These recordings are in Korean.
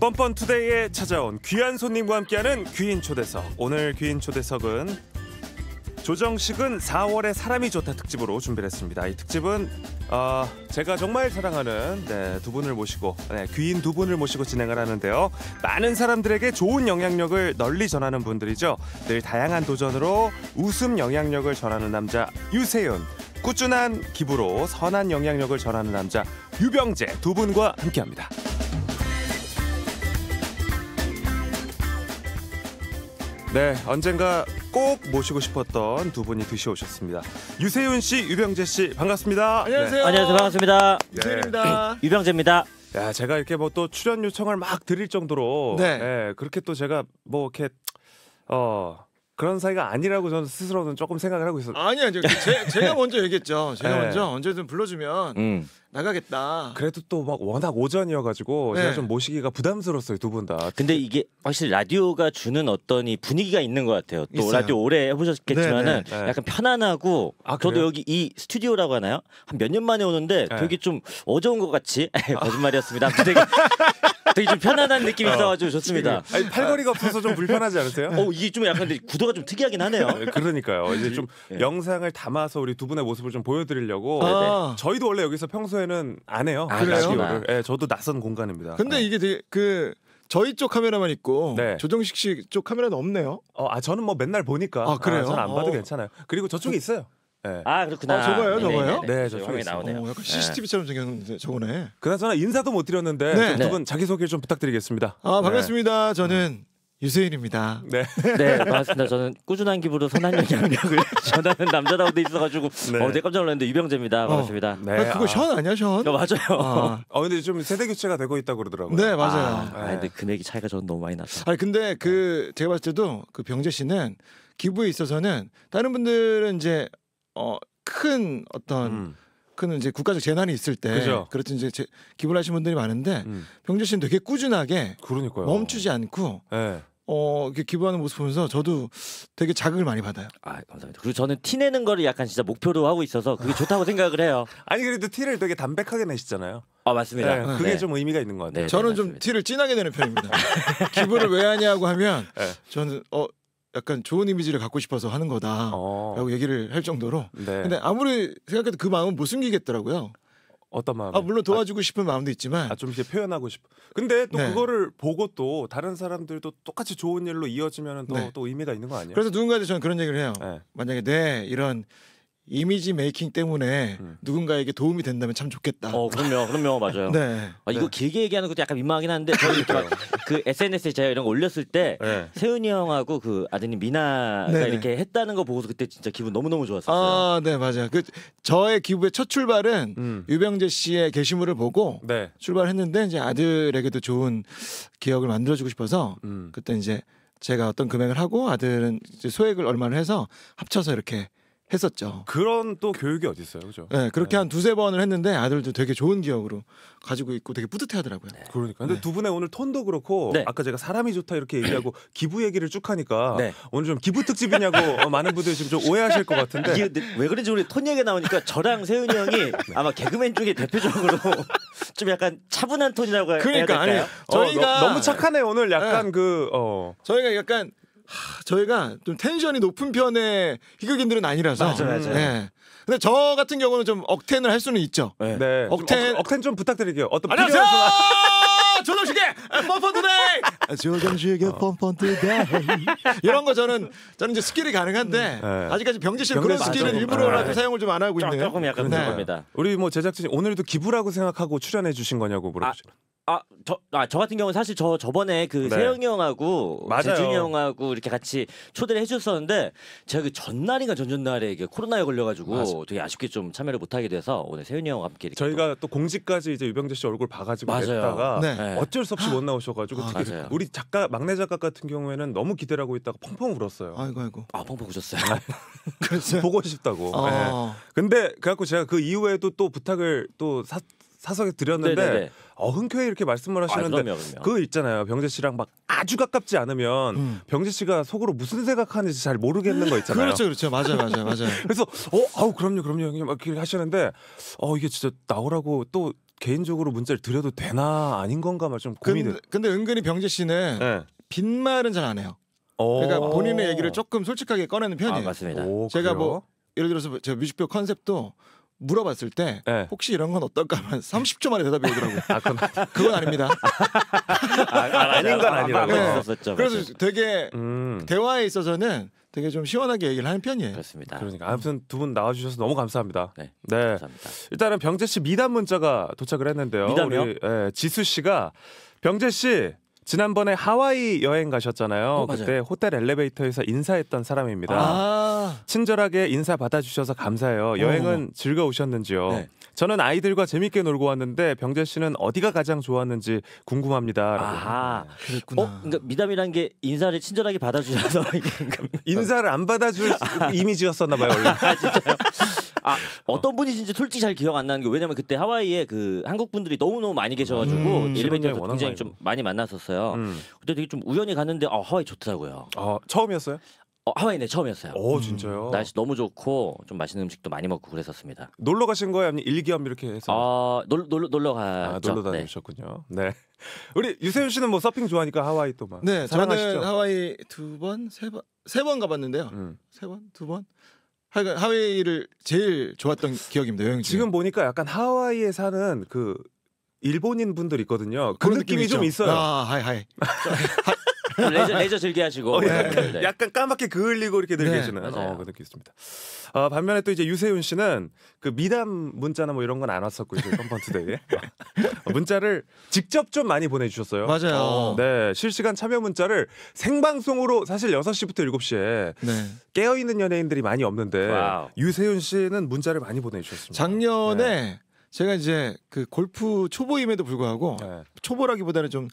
뻔뻔 투데이에 찾아온 귀한 손님과 함께하는 귀인 초대석. 오늘 귀인 초대석은 조정식은 4월에 사람이 좋다 특집으로 준비했습니다. 를이 특집은 어, 제가 정말 사랑하는 네, 두 분을 모시고 네, 귀인 두 분을 모시고 진행을 하는데요. 많은 사람들에게 좋은 영향력을 널리 전하는 분들이죠. 늘 다양한 도전으로 웃음 영향력을 전하는 남자 유세윤, 꾸준한 기부로 선한 영향력을 전하는 남자 유병재 두 분과 함께합니다. 네, 언젠가 꼭 모시고 싶었던 두 분이 드셔오셨습니다. 유세윤 씨, 유병재 씨, 반갑습니다. 안녕하세요. 네. 안녕하세요. 반갑습니다. 유세윤입니다. 네. 유병재입니다. 야, 제가 이렇게 뭐 또 출연 요청을 막 드릴 정도로 네. 네, 그렇게 또 제가 뭐 이렇게 어 그런 사이가 아니라고 저는 스스로는 조금 생각을 하고 있었어요. 아니요, 제가 먼저 얘기했죠. 제가 네. 먼저 언제든 불러주면 음. 나가겠다. 그래도 또막 워낙 오전이어가지고 네. 제가 좀 모시기가 부담스러웠어요 두 분 다. 근데 이게 확실히 라디오가 주는 어떤 이 분위기가 있는 것 같아요. 또 있어요. 라디오 오래 해보셨겠지만은 네네. 네. 네. 약간 편안하고 아, 저도 여기 이 스튜디오라고 하나요? 한 몇 년 만에 오는데 네. 되게 좀 어져온 것 같이 예, 거짓말이었습니다. 되게 되게 좀 편안한 느낌이 어. 있어가지고 좋습니다. 아니, 팔걸이가 없어서 좀 불편하지 않으세요? 어 이게 좀 약간 구도가 좀 특이하긴 하네요. 네, 그러니까요. 이제 좀 네. 영상을 담아서 우리 두 분의 모습을 좀 보여드리려고 아. 저희도 원래 여기서 평소에 평소에는 안 해요. 아, 그래요? 라 네, 저도 낯선 공간입니다. 근데 네. 이게 되게 그 저희 쪽 카메라만 있고 네. 조정식 씨 쪽 카메라는 없네요. 어, 아 저는 뭐 맨날 보니까 아, 그래요? 아, 전안 봐도 어. 괜찮아요. 그리고 저쪽에 그 있어요. 네. 아 그렇구나. 아, 어, 저거요, 저거요? 네, 네 저쪽에 네, 네. 나오네요. 어, 약간 CCTV처럼 생겼는데 저거네. 그나저나 인사도 못 드렸는데 네. 두분 자기 소개 좀 부탁드리겠습니다. 아 반갑습니다. 저는 유세윤입니다. 네. 네, 반갑습니다. 저는 꾸준한 기부로 선한 영향력을 전하는 남자다운 데 있어가지고 네. 어, 네, 깜짝 놀랐는데 유병재입니다. 어. 반갑습니다. 어, 네, 아, 그거 아. 션 아니야, 션? 어, 맞아요. 어. 아. 어, 근데 좀 세대 교체가 되고 있다고 그러더라고요. 네, 맞아요. 아, 네. 아 근데 금액이 그 차이가 저는 너무 많이 나서. 아니, 근데 네. 그 제가 봤을 때도 그 병재 씨는 기부에 있어서는 다른 분들은 이제 어, 큰 어떤 음. 큰 이제 국가적 재난이 있을 때그렇지 이제 제, 기부를 하신 분들이 많은데 음. 병재 씨는 되게 꾸준하게 그러니까요. 멈추지 않고 네. 어, 기부하는 모습 보면서 저도 되게 자극을 많이 받아요. 아, 감사합니다. 그리고 저는 티 내는 거를 약간 진짜 목표로 하고 있어서 그게 좋다고 생각을 해요. 아니 그래도 티를 되게 담백하게 내시잖아요. 아, 맞습니다. 네, 그게 네. 좀 의미가 있는 것 같아요. 네, 네 저는 좀 티를 진하게 내는 편입니다. 기부를 왜 하냐고 하면 네. 저는 어 약간 좋은 이미지를 갖고 싶어서 하는 거다라고 어. 얘기를 할 정도로 네. 근데 아무리 생각해도 그 마음은 못 숨기겠더라고요 어떤 마음? 아 물론 도와주고 아, 싶은 마음도 있지만 아, 좀 이렇게 표현하고 싶 근데 또 네. 그거를 보고 또 다른 사람들도 똑같이 좋은 일로 이어지면 네. 또 의미가 있는 거 아니에요? 그래서 누군가한테 저는 그런 얘기를 해요. 네. 만약에 내 네, 이런 이미지 메이킹 때문에 음. 누군가에게 도움이 된다면 참 좋겠다. 어, 그럼요, 그럼요, 맞아요. 네. 아, 이거 네. 길게 얘기하는 것도 약간 민망하긴 한데 저는 그 SNS에 제가 이런 거 올렸을 때 네. 세훈이 형하고 그 아드님 미나가 네네. 네. 이렇게 했다는 거 보고서 그때 진짜 기분 너무 너무 좋았어요. 아, 네, 맞아요. 그 저의 기부의 첫 출발은 음. 유병재 씨의 게시물을 보고 네. 출발했는데 이제 아들에게도 좋은 기억을 만들어주고 싶어서 음. 그때 이제 제가 어떤 금액을 하고 아들은 소액을 얼마를 해서 합쳐서 이렇게 했었죠. 그런 또 교육이 어디 있어요, 그죠? 네, 그렇게 네. 한 두세 번을 했는데 아들도 되게 좋은 기억으로 가지고 있고 되게 뿌듯해하더라고요. 네. 그러니까. 근데 네. 두 분의 오늘 톤도 그렇고 네. 아까 제가 사람이 좋다 이렇게 얘기하고 네. 기부 얘기를 쭉 하니까 네. 오늘 좀 기부 특집이냐고 어, 많은 분들이 지금 좀 오해하실 것 같은데 이게 왜 그런지 우리 톤 얘기 나오니까 저랑 세윤이 형이 아마 개그맨 쪽에 대표적으로 좀 약간 차분한 톤이라고 그러니까, 해야 될까요? 아니, 저희가 어, 너, 무 착하네 오늘 약간 그 어. 저희가 약간 하, 저희가 좀 텐션이 높은 편의 희극인들은 아니라서. 맞아, 맞아. 네. 근데 저 같은 경우는 좀 억텐을 할 수는 있죠. 네. 네. 억텐 억, 텐좀 부탁드릴게요. 어떤 안녕하세요. 조정식의 펀펀 투데이. 조정식의 펀펀 투데이. 이런 거 저는 저는 이제 스킬이 가능한데 음, 네. 아직까지 병지실 그런 맞아. 스킬은 일부러라도 아, 네. 사용을 좀 안 하고 있네요. 조금 약간 네. 그런 겁니다. 우리 뭐 제작진이 오늘도 기부라고 생각하고 출연해 주신 거냐고 물어보시죠. 아, 아, 저, 아, 저 같은 경우는 사실 저 저번에 그 네. 세영이 형하고 맞아요. 재준이 형하고 이렇게 같이 초대를 해주셨었는데 제가 그 전날인가 전전날에 이게 코로나에 걸려가지고 맞아. 되게 아쉽게 좀 참여를 못하게 돼서 오늘 세윤이 형과 함께 이렇게 저희가 또 공지까지 이제 유병재 씨 얼굴 봐가지고 맞아요. 냈다가 네. 네. 어쩔 수 없이 아. 못 나오셔가지고 아, 특히 우리 작가 막내 작가 같은 경우에는 너무 기대를 하고 있다가 펑펑 울었어요. 아이고 아이고. 아 펑펑 우셨어요. 네. 보고 싶다고. 어. 네. 근데 그래갖고 제가 그 이후에도 또 부탁을 또 사, 사석에 드렸는데 어, 흔쾌히 이렇게 말씀을 아, 하시는데 아, 그럼요, 그럼요. 그 있잖아요. 병재 씨랑 막 아주 가깝지 않으면 음. 병재 씨가 속으로 무슨 생각하는지 잘 모르겠는 거 있잖아요. 그렇죠, 그렇죠. 맞아요, 맞아요, 맞아요. 그래서 어, 아우 그럼요, 그럼요, 형님 막 이렇게 하시는데 어 이게 진짜 나오라고 또 개인적으로 문자를 드려도 되나 아닌 건가 막 좀 고민이. 근데, 근데 은근히 병재 씨는 네. 빈말은 잘 안 해요. 어. 그러니까 본인의 얘기를 조금 솔직하게 꺼내는 편이에요. 아, 맞습니다. 오, 제가 뭐 그래요? 뭐 예를 들어서 뭐 제 뮤직비디오 컨셉도 물어봤을 때 네. 혹시 이런 건어떨까 하면 30초 만에 대답이 오더라고요. 아, 그건, 그건 아닙니다. 아, 아, 닌건 아니라고 네. 없었죠, 그래서 맞아요. 되게 음. 대화에 있어서는 되게 좀 시원하게 얘기를 하는 편이에요. 그렇습니다. 그러니까 아무튼 두 분 나와주셔서 너무 감사합니다. 네, 네. 감사합니다. 일단은 병재 씨 미담 문자가 도착을 했는데요. 미담이요? 우리 예, 지수 씨가 병재 씨 지난번에 하와이 여행 가셨잖아요. 어, 그때 호텔 엘리베이터에서 인사했던 사람입니다. 아~ 친절하게 인사 받아주셔서 감사해요. 여행은 오. 즐거우셨는지요? 네. 저는 아이들과 재밌게 놀고 왔는데 병재 씨는 어디가 가장 좋았는지 궁금합니다. 아, 그랬구나. 어, 그러니까 미담이란 게 인사를 친절하게 받아주셔서 인사를 안 받아줄 아. 이미지였었나 봐요. 원래. 아, 진짜요? 아 어떤 분이신지 솔직히 잘 기억 안 나는 게 왜냐면 그때 하와이에 그 한국 분들이 너무 너무 많이 계셔가지고 음, 일베이터에 굉장히 좀 많이 만났었어요. 음. 그때 되게 좀 우연히 갔는데 아 하와이 좋더라고요. 아 처음이었어요? 어, 하와이네 처음이었어요. 오 어, 진짜요? 음, 날씨 너무 좋고 좀 맛있는 음식도 많이 먹고 그랬었습니다. 놀러 가신 거예요? 아니면 일기업 이렇게 해서? 아 놀, 놀, 놀러 가. 아, 놀러 네. 다니셨군요. 네. 네. 우리 유세윤 씨는 뭐 서핑 좋아하니까 하와이 또 막. 네, 사랑하시죠? 저는 하와이 두 번, 세 번, 세 번 가봤는데요. 음. 세 번, 두 번. 하여간 하웨이를 제일 좋았던 기억입니다. 여행 중에. 지금 보니까 약간 하와이에 사는 그 일본인 분들 있거든요. 그 그런 느낌이, 느낌좀 있어요. 아, 하이 하이. 하, 레저, 레저 즐겨하시고 어, 약간, 예. 네, 네, 네. 약간 까맣게 그을리고 이렇게 들리시는 네, 어, 그 느낌 있습니다. 어, 반면에 또 이제 유세윤 씨는 그 미담 문자나 뭐 이런 건 안 왔었고 이제 컴펀트데이 어, 문자를 직접 좀 많이 보내주셨어요. 맞아요. 어. 네 실시간 참여 문자를 생방송으로 사실 6시부터 7시에 네. 깨어 있는 연예인들이 많이 없는데 와우. 유세윤 씨는 문자를 많이 보내주셨습니다. 작년에 네. 제가 이제 그 골프 초보임에도 불구하고 초보라기보다는 좀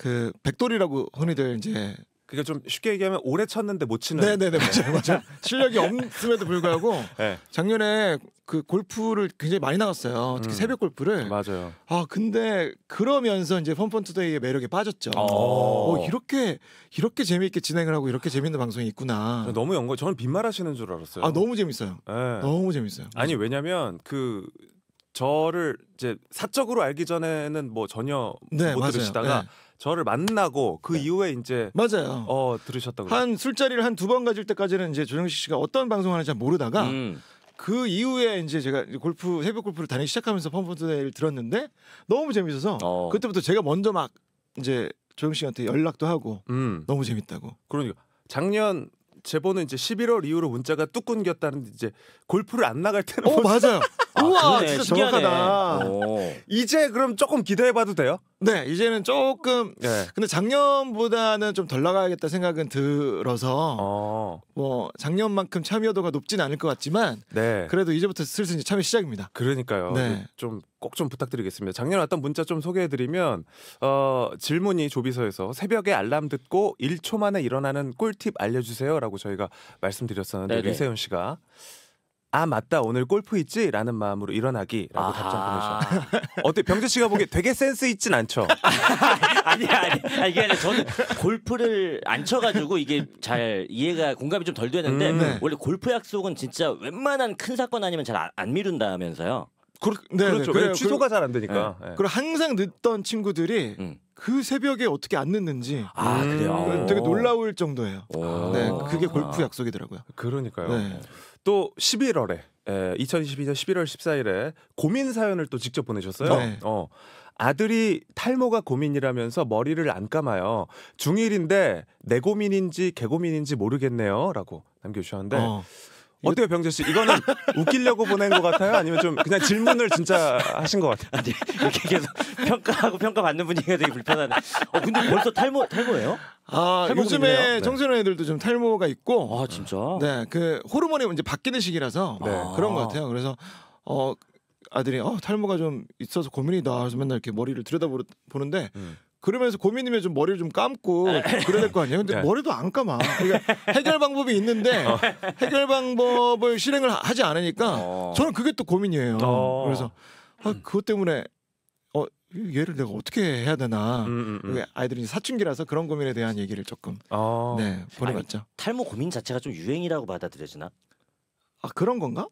그 백돌이라고 흔히들 이제 그게 좀 쉽게 얘기하면 오래 쳤는데 못 치는. 네네네 네, 네, 맞아요 네. 맞아요. 실력이 없음에도 불구하고 네. 작년에 그 골프를 굉장히 많이 나갔어요. 특히 음. 새벽 골프를. 맞아요. 아 근데 그러면서 이제 펀펀투데이의 매력에 빠졌죠. 어. 어, 이렇게 이렇게 재미있게 진행을 하고 이렇게 재밌는 방송이 있구나. 너무 영광. 저는 빈말하시는 줄 알았어요. 아 너무 재밌어요. 네. 너무 재밌어요. 아니 왜냐면 그 저를 이제 사적으로 알기 전에는 뭐 전혀 네, 못 맞아요. 들으시다가. 네. 저를 만나고 그 네. 이후에 이제 맞아요. 어 들으셨다고 한 술자리를 한 두 번 가질 때까지는 이제 조정식 씨가 어떤 방송을 하는지 잘 모르다가 음. 그 이후에 이제 제가 골프 새벽 골프를 다니기 시작하면서 펌프드데이를 들었는데 너무 재밌어서 어. 그때부터 제가 먼저 막 이제 조정식 씨한테 연락도 하고 음. 너무 재밌다고. 그러니까 작년 제보는 이제 11월 이후로 문자가 뚝 끊겼다는 이제 골프를 안 나갈 때는. 어 맞아요. 아, 우와 그 진짜 신기 정확하다. 이제 그럼 조금 기대해봐도 돼요? 네 이제는 조금 네. 근데 작년보다는 좀 덜 나가야겠다 생각은 들어서 어. 뭐 작년만큼 참여도가 높진 않을 것 같지만 네. 그래도 이제부터 슬슬 이제 참여 시작입니다. 그러니까요. 네. 좀 꼭 좀 부탁드리겠습니다. 작년에 왔던 문자 좀 소개해드리면 어, 질문이 조비서에서 새벽에 알람 듣고 1초 만에 일어나는 꿀팁 알려주세요라고 저희가 말씀드렸었는데 네네. 류세윤 씨가 아 맞다 오늘 골프 있지? 라는 마음으로 일어나기라고 아 답장 보내주셨어요 어때 병재 씨가 보기에 되게 센스 있진 않죠? 아니야 아니 이게 아니 저는 골프를 안 쳐가지고 이게 잘 이해가 공감이 좀 덜 되는데 음, 네. 원래 골프 약속은 진짜 웬만한 큰 사건 아니면 잘 안 미룬다면서요 그렇, 네, 네. 그렇죠. 네, 취소가 잘 안 되니까. 네. 그리고 항상 늦던 친구들이 음. 그 새벽에 어떻게 안 늦는지 아, 음. 되게 놀라울 정도예요. 네, 그게 골프 약속이더라고요. 그러니까요. 네. 또 11월에 에, 2022년 11월 14일에 고민 사연을 또 직접 보내셨어요. 네. 어. 아들이 탈모가 고민이라면서 머리를 안 감아요. 중1인데 내 고민인지 개 고민인지 모르겠네요라고 남겨 주셨는데 어. 어때요, 병재 씨? 이거는 웃기려고 보낸 것 같아요? 아니면 좀 그냥 질문을 진짜 하신 것 같아요? 아니, 이렇게 계속 평가하고 평가받는 분위기가 되게 불편하네. 어, 근데 벌써 탈모, 탈모예요? 아, 요즘에 네 청소년 애들도 좀 탈모가 있고. 아, 진짜? 네, 그 호르몬이 이제 바뀌는 시기라서 아. 네. 그런 것 같아요. 그래서 어, 아들이 어, 탈모가 좀 있어서 고민이다. 그래서 맨날 이렇게 머리를 들여다보는데 음. 그러면서 고민이면 좀 머리를 좀 감고 아, 네. 그래야 될 거 아니에요. 근데 네. 머리도 안 감아. 그러니까 해결 방법이 있는데 어. 해결 방법을 실행을 하지 않으니까 어. 저는 그게 또 고민이에요. 어. 그래서 아, 음. 그것 때문에 어 얘를 내가 어떻게 해야 되나. 음, 음, 음. 아이들이 사춘기라서 그런 고민에 대한 얘기를 조금 어. 네 보내봤죠. 탈모 고민 자체가 좀 유행이라고 받아들여지나? 아 그런 건가?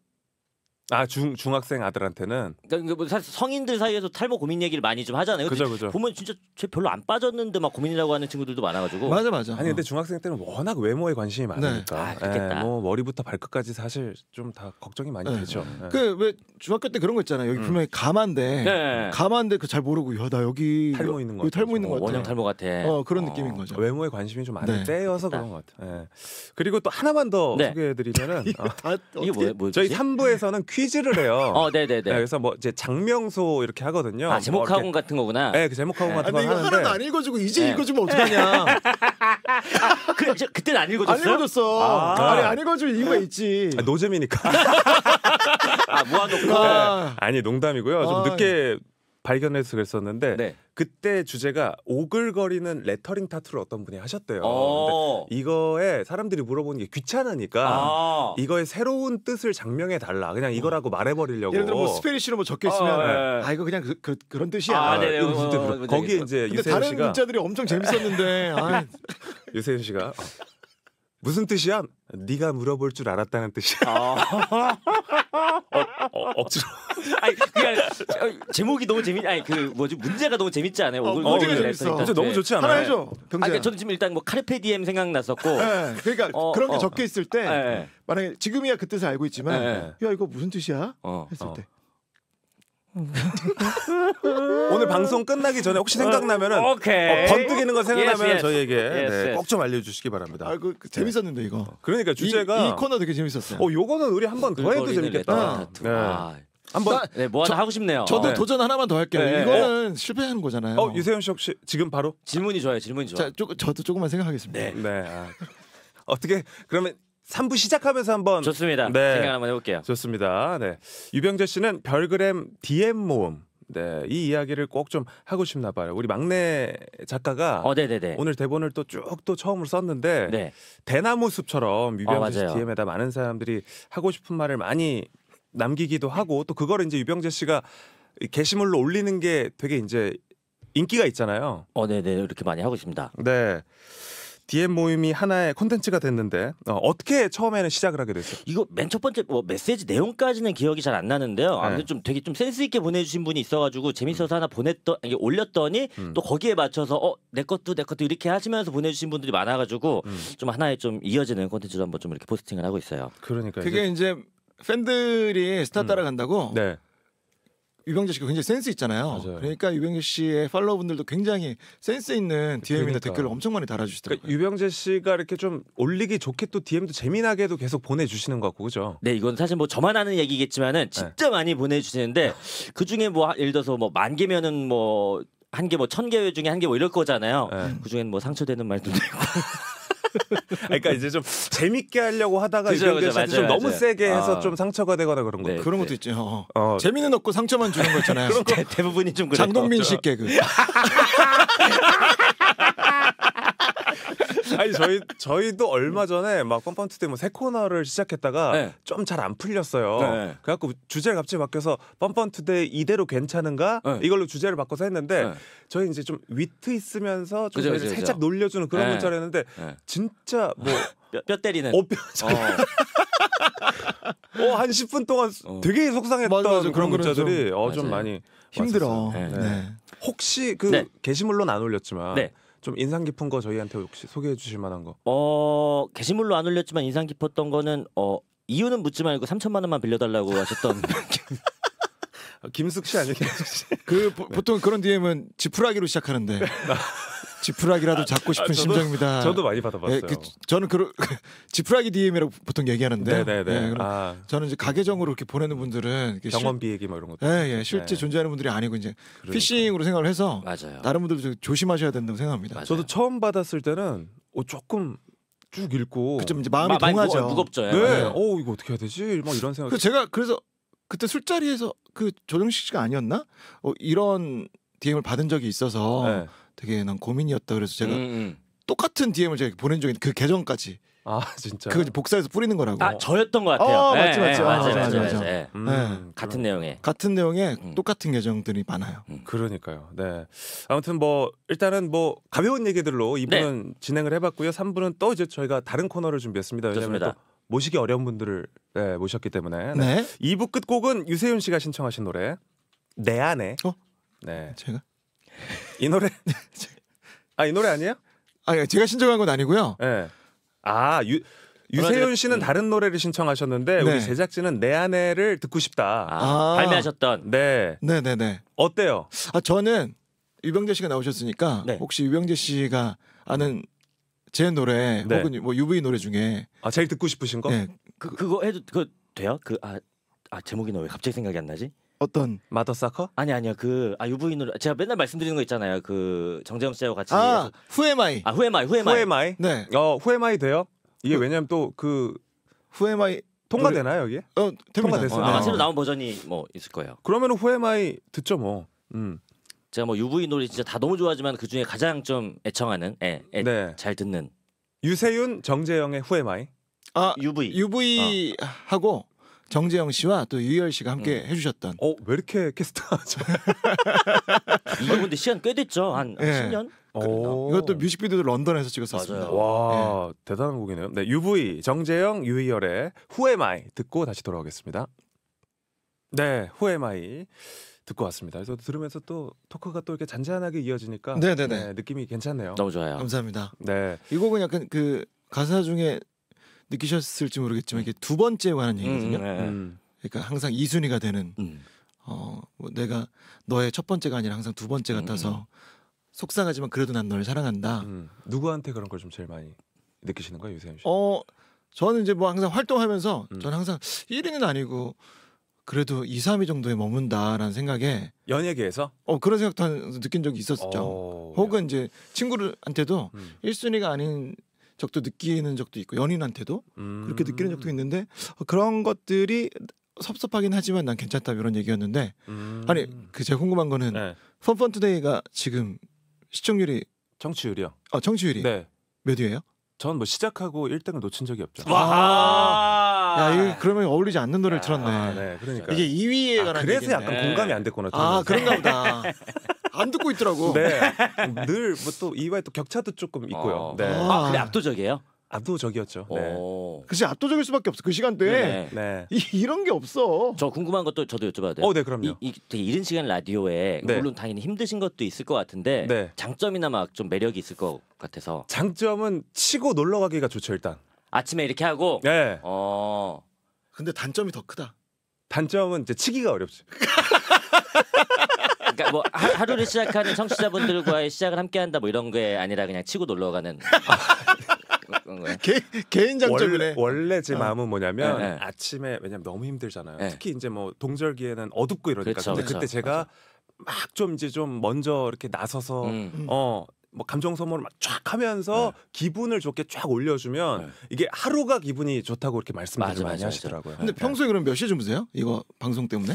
아중 중학생 아들한테는 그러니까 뭐 사실 성인들 사이에서 탈모 고민 얘기를 많이 좀 하잖아요. 그죠 그죠. 보면 진짜 쟤 별로 안 빠졌는데 막 고민이라고 하는 친구들도 많아가지고. 맞아 맞아. 아니 근데 어. 중학생 때는 워낙 외모에 관심이 네. 많으니까. 네. 아, 예, 뭐 머리부터 발끝까지 사실 좀 다 걱정이 많이 네. 되죠. 네. 예. 그왜 중학교 때 그런 거 있잖아요. 여기 음. 분명히 가만데 네. 가만데 그 잘 모르고 야나 여기 탈모 있는 거 탈모 있는 거 원형 탈모 같아. 어 그런 어. 느낌인 거죠. 아, 외모에 관심이 좀 많은 때여서 네. 네. 그런 것 같아. 예. 그리고 또 하나만 더 소개해드리면은 아, 이게 뭐, 저희 3부에서는 퀴즈를 해요. 어, 네네네. 네, 네. 네, 그래서 뭐 이제 장명소 이렇게 하거든요. 아, 제목 뭐 학원 뭐 같은 거구나. 네, 그 제목 학원 같은 거 아, 하는데. 하나도 안 읽어주고 이제 네. 읽어주면 어떡하냐. 아, 그, 저, 그때는 안 읽어줬어요? 안 읽어줬어. 아, 네. 니안 읽어줄 이유가 있지. 아, 노잼이니까. 아, 모아놓고. 아. 니 농담이고요. 좀 아. 늦게 발견해서 그랬었는데 네. 그때 주제가 오글거리는 레터링 타투를 어떤 분이 하셨대요. 어. 근데 이거에 사람들이 물어보는 게 귀찮으니까 아. 이거에 새로운 뜻을 장명해 달라. 그냥 이거라고 말해버리려고. 예를 들어 뭐 스페니쉬로 뭐 적혀 있으면 아, 아 이거 그냥 그, 그, 런 뜻이야. 아, 네, 네. 이거 어, 어, 거기에 이제 유세윤 다른 씨 문자들이 엄청 재밌었는데. 아. 유세윤 씨가 무슨 뜻이야? 네가 물어볼 줄 알았다는 뜻이야. 아. 어, 어, 억지로. 아니 그냥 어, 제목이 너무 재밌. 아니 그 뭐지 문제가 너무 재밌지 않아요? 어, 문제가 재밌어. 문제 너무 좋지 않아요? 하나 해줘. 병재. 아니, 그러니까 저도 지금 일단 뭐 카르페디엠 생각났었고. 네, 그러니까 어, 그런 게 어. 적혀 있을 때 네. 만약에 지금이야 그 뜻을 알고 있지만 네. 야 이거 무슨 뜻이야? 어. 했을 때. 음. 오늘 방송 끝나기 전에 혹시 생각나면은 어, 번뜩이는 거 생각나면 yes, yes. 저희에게 네, yes, 네, 꼭좀 알려주시기 바랍니다. 아, 그, 그 네. 재밌었는데 이거. 어, 그러니까 주제가 이, 이 코너 되게 재밌었어요. 어, 요거는 우리 한 번 더 해도 재밌겠다. 네. 아, 한번 네, 뭐 하나 저, 하고 싶네요. 저도 네. 도전 하나만 더 할게요. 네. 네. 이거는 어? 실패하는 거잖아요. 어, 유세윤 씨 혹시 지금 바로 질문이 좋아요. 질문이 좋아. 자, 조, 저도 조금만 생각하겠습니다. 네. 네. 아. 어떻게 그러면 3부 시작하면서 한번 좋습니다. 네. 생각 한번 해볼게요. 좋습니다. 네. 유병재 씨는 별그램 DM 모음. 네, 이 이야기를 꼭 좀 하고 싶나 봐요. 우리 막내 작가가 어, 오늘 대본을 또 쭉 또 처음으로 썼는데 네. 대나무 숲처럼 유병재 어, 씨 DM에다 많은 사람들이 하고 싶은 말을 많이 남기기도 하고 또 그걸 이제 유병재 씨가 게시물로 올리는 게 되게 이제 인기가 있잖아요. 어, 네, 네, 이렇게 많이 하고 싶습니다 네. DM 모임이 하나의 콘텐츠가 됐는데 어, 떻게 처음에는 시작을 하게 됐어요? 이거 맨 첫 번째 뭐 메시지 내용까지는 기억이 잘 안 나는데요. 네. 아무튼 좀 되게 좀 센스 있게 보내주신 분이 있어가지고 재밌어서 음. 하나 보냈던 올렸더니 음. 또 거기에 맞춰서 어 내 것도 내 것도 이렇게 하시면서 보내주신 분들이 많아가지고 음. 좀 하나의 좀 이어지는 콘텐츠로 한번 좀 이렇게 포스팅을 하고 있어요. 그러니까 그게 이제 팬들이 스타 따라간다고 네. 유병재 씨가 굉장히 센스 있잖아요. 맞아요. 그러니까 유병재 씨의 팔로워분들도 굉장히 센스 있는 DM이나 그러니까. 댓글을 엄청 많이 달아주시더라고요. 그러니까 유병재 씨가 이렇게 좀 올리기 좋게 또 DM도 재미나게도 계속 보내주시는 것 같고 그죠? 네, 이건 사실 뭐 저만 아는 얘기겠지만은 네. 진짜 네. 많이 보내주시는데 그 중에 뭐 예를 들어서 뭐만 개면은 뭐 한 개 뭐 천개 뭐 중에 한 개 뭐 이럴 거잖아요. 네. 그 중에는 뭐 상처되는 말도 있고. 그러니까 이제 좀 재밌게 하려고 하다가 그죠, 이병렬 씨한좀 너무 맞아요. 세게 해서 아. 좀 상처가 되거나 그런 거. 네, 그런 것도 네. 있죠. 어. 재미는 없고 상처만 주는 거 있잖아요. 그런 거 대부분이 좀 그래요. 장동민 씨 개그. 아니 저희 저희도 얼마 전에 막 뻔뻔투 때뭐 새 코너를 시작했다가 네. 좀잘 안 풀렸어요. 네. 그래갖고 주제를 갑자기 바뀌어서 뻔뻔투데 이대로 이 괜찮은가 네. 이걸로 주제를 바꿔서 했는데 네. 저희 이제 좀 위트 있으면서 좀 그죠, 그죠, 살짝 놀려주는 그런 네. 문자를 했는데 네. 진짜 뭐 뼈, 뼈 때리는. 어, 뼈, 어. 어, 한 10분 동안 어. 되게 속상했던 맞아, 맞아, 그런 문자들이 좀, 어, 좀 많이 힘들어. 네. 네. 혹시 그 네. 게시물로는 안 올렸지만 좀 인상 깊은 거 저희한테 혹시 소개해 주실 만한 거? 어 게시물로 안 올렸지만 인상 깊었던 거는 어 이유는 묻지 말고 3천만 원만 빌려달라고 하셨던 김숙 씨 아니에요? 그 보, 통 그런 DM은 지푸라기로 시작하는데 지푸라기라도 아, 잡고 싶은 아, 저도, 심정입니다. 저도 많이 받아봤어요. 예, 그, 저는 그 지푸라기 DM이라고 보통 얘기하는데, 네네네. 네, 네. 예, 아. 저는 이제 가계정으로 이렇게 보내는 분들은 병원 비얘기 뭐 이런 것, 예, 예, 실제 네. 존재하는 분들이 아니고 이제 그러니까. 피싱으로 생각을 해서 맞아요. 다른 분들도 조심하셔야 된다고 생각합니다. 맞아요. 저도 처음 받았을 때는 어, 조금 쭉 읽고 그좀 이제 마음이 마, 동하죠. 무, 겁죠 예. 네. 네. 어 이거 어떻게 해야 되지? 막 이런 생각. 그 제가 그래서 그때 술자리에서 그 조정식 씨가 아니었나? 어, 이런 DM을 받은 적이 있어서 네. 되게 난 고민이었다 그래서 제가 음. 음. 똑같은 DM을 제가 보낸 적이 있는 그 계정까지 아 진짜 그거 복사해서 뿌리는 거라고 아 저였던 것 같아요 아, 어, 맞지 맞지 네, 네 어, 맞아 맞아 맞아 네. 음, 같은 내용에 같은 내용에 음. 똑같은 계정들이 많아요 음. 그러니까요 네 아무튼 뭐 일단은 뭐 가벼운 얘기들로 2부는 네. 진행을 해봤고요 3부는 또 이제 저희가 다른 코너를 준비했습니다 왜냐하면 좋습니다. 또 모시기 어려운 분들을 네, 모셨기 때문에 네. 네. 2부 끝곡은 유세윤 씨가 신청하신 노래 내 안에 어? 네 제가 이 노래 아이 노래 아니에요? 아 예, 제가 신청한 건 아니고요. 네. 아 유, 유세윤 씨는 다른 노래를 신청하셨는데 네. 우리 제작진은 내 아내를 듣고 싶다. 아, 발매하셨던. 네. 네네네. 어때요? 아 저는 유병재 씨가 나오셨으니까 네. 혹시 유병재 씨가 아는 제 노래 네. 혹은 뭐 UV 노래 중에 아 제일 듣고 싶으신 거? 네. 그 그거 해도 그 돼요? 그 아아 아, 제목이 너왜 갑자기 생각이 안 나지? 어떤 마더사커? 아니 아니요 그아 유부인으로 제가 맨날 말씀드리는 거 있잖아요 그 정재영 씨하고 같이 아 후에마이 아 후에마이 후에마이 후에마이 네어 후에마이 돼요? 이게 후... 왜냐면 또 그 후에마이 통과되나요 여기? 어 통과됐어요. 어, 아, 네. 새로 나온 버전이 뭐 있을 거예요. 그러면 후에마이 듣죠 뭐. 음. 제가 뭐 유부인 노래 진짜 다 너무 좋아하지만 그 중에 가장 좀 애청하는, 애, 예, 예, 네. 잘 듣는 유세윤, 정재영의 후에마이. 아 유부이. UV. UV 어. 하고 정재영 씨와 또 유열 씨가 함께 음. 해주셨던. 어, 왜 이렇게 캐스터하죠? 이거 근데 시간 꽤 됐죠. 한, 한 예. 10년? 어. 그 이것도 뮤직비디오도 런던에서 찍었었습니다. 와, 예. 대단한 곡이네요. 네, UV 정재영 유희열의 Who Am I 듣고 다시 돌아오겠습니다. 네, Who Am I 듣고 왔습니다. 그래서 들으면서 또 토크가 또 이렇게 잔잔하게 이어지니까 네네네. 네, 네. 네, 느낌이 괜찮네요. 너무 좋아요. 감사합니다. 네, 이 곡은 약간 그 가사 중에 느끼셨을지 모르겠지만 이게 음. 두 번째에 관한 얘기거든요. 음, 네. 음. 그러니까 항상 이순위가 되는 음. 어, 뭐 내가 너의 첫 번째가 아니라 항상 두 번째 음, 같아서 속상하지만 그래도 난널 사랑한다. 누구한테 그런 걸 좀 제일 많이 느끼시는 거예요, 유세윤 씨? 어, 저는 이제 뭐 항상 활동하면서 저는 항상 1위는 아니고 그래도 2, 3위 정도에 머문다라는 생각에 연예계에서 어 그런 생각도 한, 느낀 적이 있었죠. 오, 어, 혹은 야. 이제 친구들한테도 음. 1순위가 아닌 적도 느끼는 적도 있고 연인한테도 음. 그렇게 느끼는 적도 음. 있는데 어, 그런 것들이 섭섭하긴 하지만 난 괜찮다 이런 얘기였는데 음. 아니 그 제가 궁금한 거는 네. 펀펀투데이가 지금 시청률이 청취율이요. 아 청취율이 네. 몇 위예요? 전 뭐 시작하고 1등을 놓친 적이 없죠. 와. 야, 이거 그러면 어울리지 않는 노래를 틀었네. 아, 네, 그러니까 이게 2위에 관한 아, 그래서 얘기네. 약간 공감이 안 됐구나. 아, 그런가 보다. 안 듣고 있더라고. 네. 늘 뭐 또 이외에 또 격차도 조금 있고요. 아. 네. 아, 아 근데 압도적이에요? 압도적이었죠. 네. 그치 압도적일 수밖에 없어. 그 시간대에 네. 네. 이, 런게 없어. 저 궁금한 것도 저도 여쭤봐도 돼요. 어, 네, 그럼요. 이, 이 되게 이른 시간 라디오에 네. 물론 당연히 힘드신 것도 있을 것 같은데 네. 장점이나 막 좀 매력이 있을 것 같아서 장점은 치고 놀러 가기가 좋죠, 일단. 아침에 이렇게 하고 네. 어 근데 단점이 더 크다. 단점은 이제 치기가 어렵죠. 그러니까 뭐 하, 루를 시작하는 청취자분들과의 시작을 함께한다 뭐 이런 게 아니라 그냥 치고 놀러 가는. 개, 개인 장점이네. 원래, 제 어. 마음은 뭐냐면 네, 네. 아침에 왜냐면 너무 힘들잖아요. 네. 특히 이제 뭐 동절기에는 어둡고 이러니까. 그쵸, 그렇죠, 근데 그쵸, 그렇죠. 그때 제가 막 좀 이제 좀 먼저 이렇게 나서서 음. 음. 어뭐 감정 선물를막쫙 하면서 네. 기분을 좋게 쫙 올려주면 네. 이게 하루가 기분이 좋다고 이렇게 말씀을 많이 맞아, 하시더라고요. 근데 평소에 그럼 몇 시에 주무세요? 이거 방송 때문에?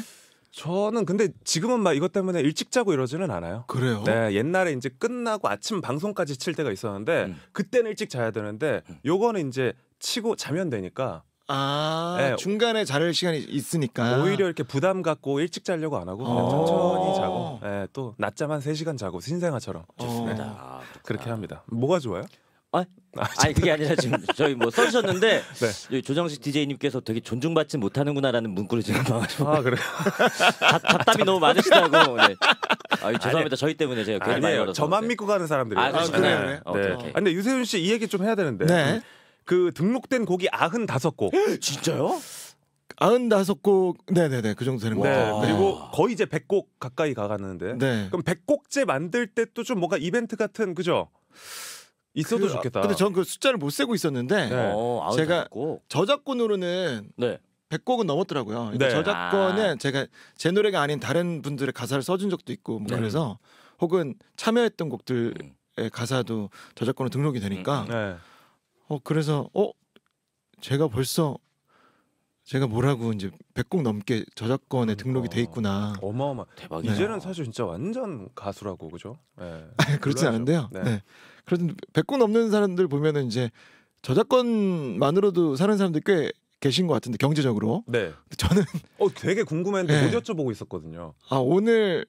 저는 근데 지금은 막 이것 때문에 일찍 자고 이러지는 않아요. 그래요? 네, 옛날에 이제 끝나고 아침 방송까지 칠 때가 있었는데 음. 그때는 일찍 자야 되는데 음. 요거는 이제 치고 자면 되니까 아 네. 중간에 자를 시간이 있으니까 오히려 이렇게 부담 갖고 일찍 자려고 안 하고 그냥 어. 천천히 자고 네, 또 낮잠 한3 시간 자고 신생아처럼 어. 네, 좋습니다. 어. 그렇게 아, 합니다. 뭐가 좋아요? 어? 아, 아니 그게 아니라 지금 저희 뭐 써주셨는데 네. 조정식 DJ님께서 되게 존중받지 못하는구나라는 문구를 지금 막아 그래 잡, 답이 너무 많으시다고 네. 아, 유 죄송합니다 아니, 저희 때문에 제가 괜히 아니에요. 많이 저만 네. 믿고 가는 사람들이에요 아, 아 그래. 네. 어, 네. 오케이. 아, 근데 유세윤 씨 이 얘기 좀 해야 되는데 네. 음. 그 등록된 곡이 9 5곡 진짜요? 9 5곡 네네네 그 정도 되는 거예요. 네, 아. 그리고 거의 이제 1 0 0곡 가까이 가가는데 네. 그럼 1 0 0곡째 만들 때 또 좀 뭔가 이벤트 같은 그죠? 있어도 그, 아, 좋겠다. 근데 전 그 숫자를 못 세고 있었는데 네. 어, 제가 저작권으로는 네. 100곡은 넘었더라고요. 그러니까 저작권은 아. 제가 제 노래가 아닌 다른 분들의 가사를 써준 적도 있고 뭐 네. 그래서 혹은 참여했던 곡들의 음. 가사도 저작권으로 등록이 되니까 음. 네. 어 그래서 어 제가 벌써 제가 뭐라고 이제 100곡 넘게 저작권에 그러니까. 등록이 돼 있구나. 어마어마. 대박. 이제는 사실 진짜 완전 가수라고 그죠? 네. 그렇진 않은데요. 네. 네. 그런 백권 없는 사람들 보면은 이제 저작권만으로도 사는 사람들 꽤 계신 것 같은데 경제적으로. 네. 저는 어 되게 궁금했는데 네. 못 여쭤보고 있었거든요. 아 오늘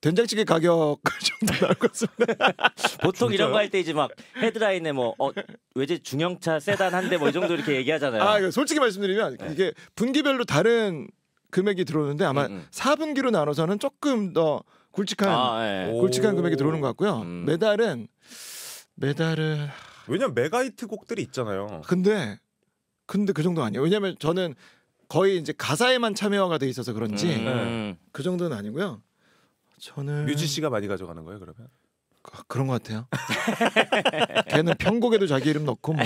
된장찌개 가격 정도 나올 것 같습니다. 보통 이런 거 할 때 이제 막 헤드라인에 뭐 어, 외제 중형차 세단 한 대 뭐 이 정도 이렇게 얘기하잖아요. 아 솔직히 말씀드리면 네. 이게 분기별로 다른 금액이 들어오는데 아마 음, 4분기로 음. 나눠서는 조금 더 굵직한 아, 네. 굵직한 금액이 들어오는 것 같고요. 음. 매달은 메달을 왜냐면 메가히트 곡들이 있잖아요. 근데 근데 그 정도 아니에요. 왜냐면 저는 거의 이제 가사에만 참여가 돼 있어서 그런지 음. 네. 그 정도는 아니고요. 저는 뮤지 씨가 많이 가져가는 거예요, 그러면? 아, 그, 런것 같아요. 걔는 편곡에도 자기 이름 넣고 뭐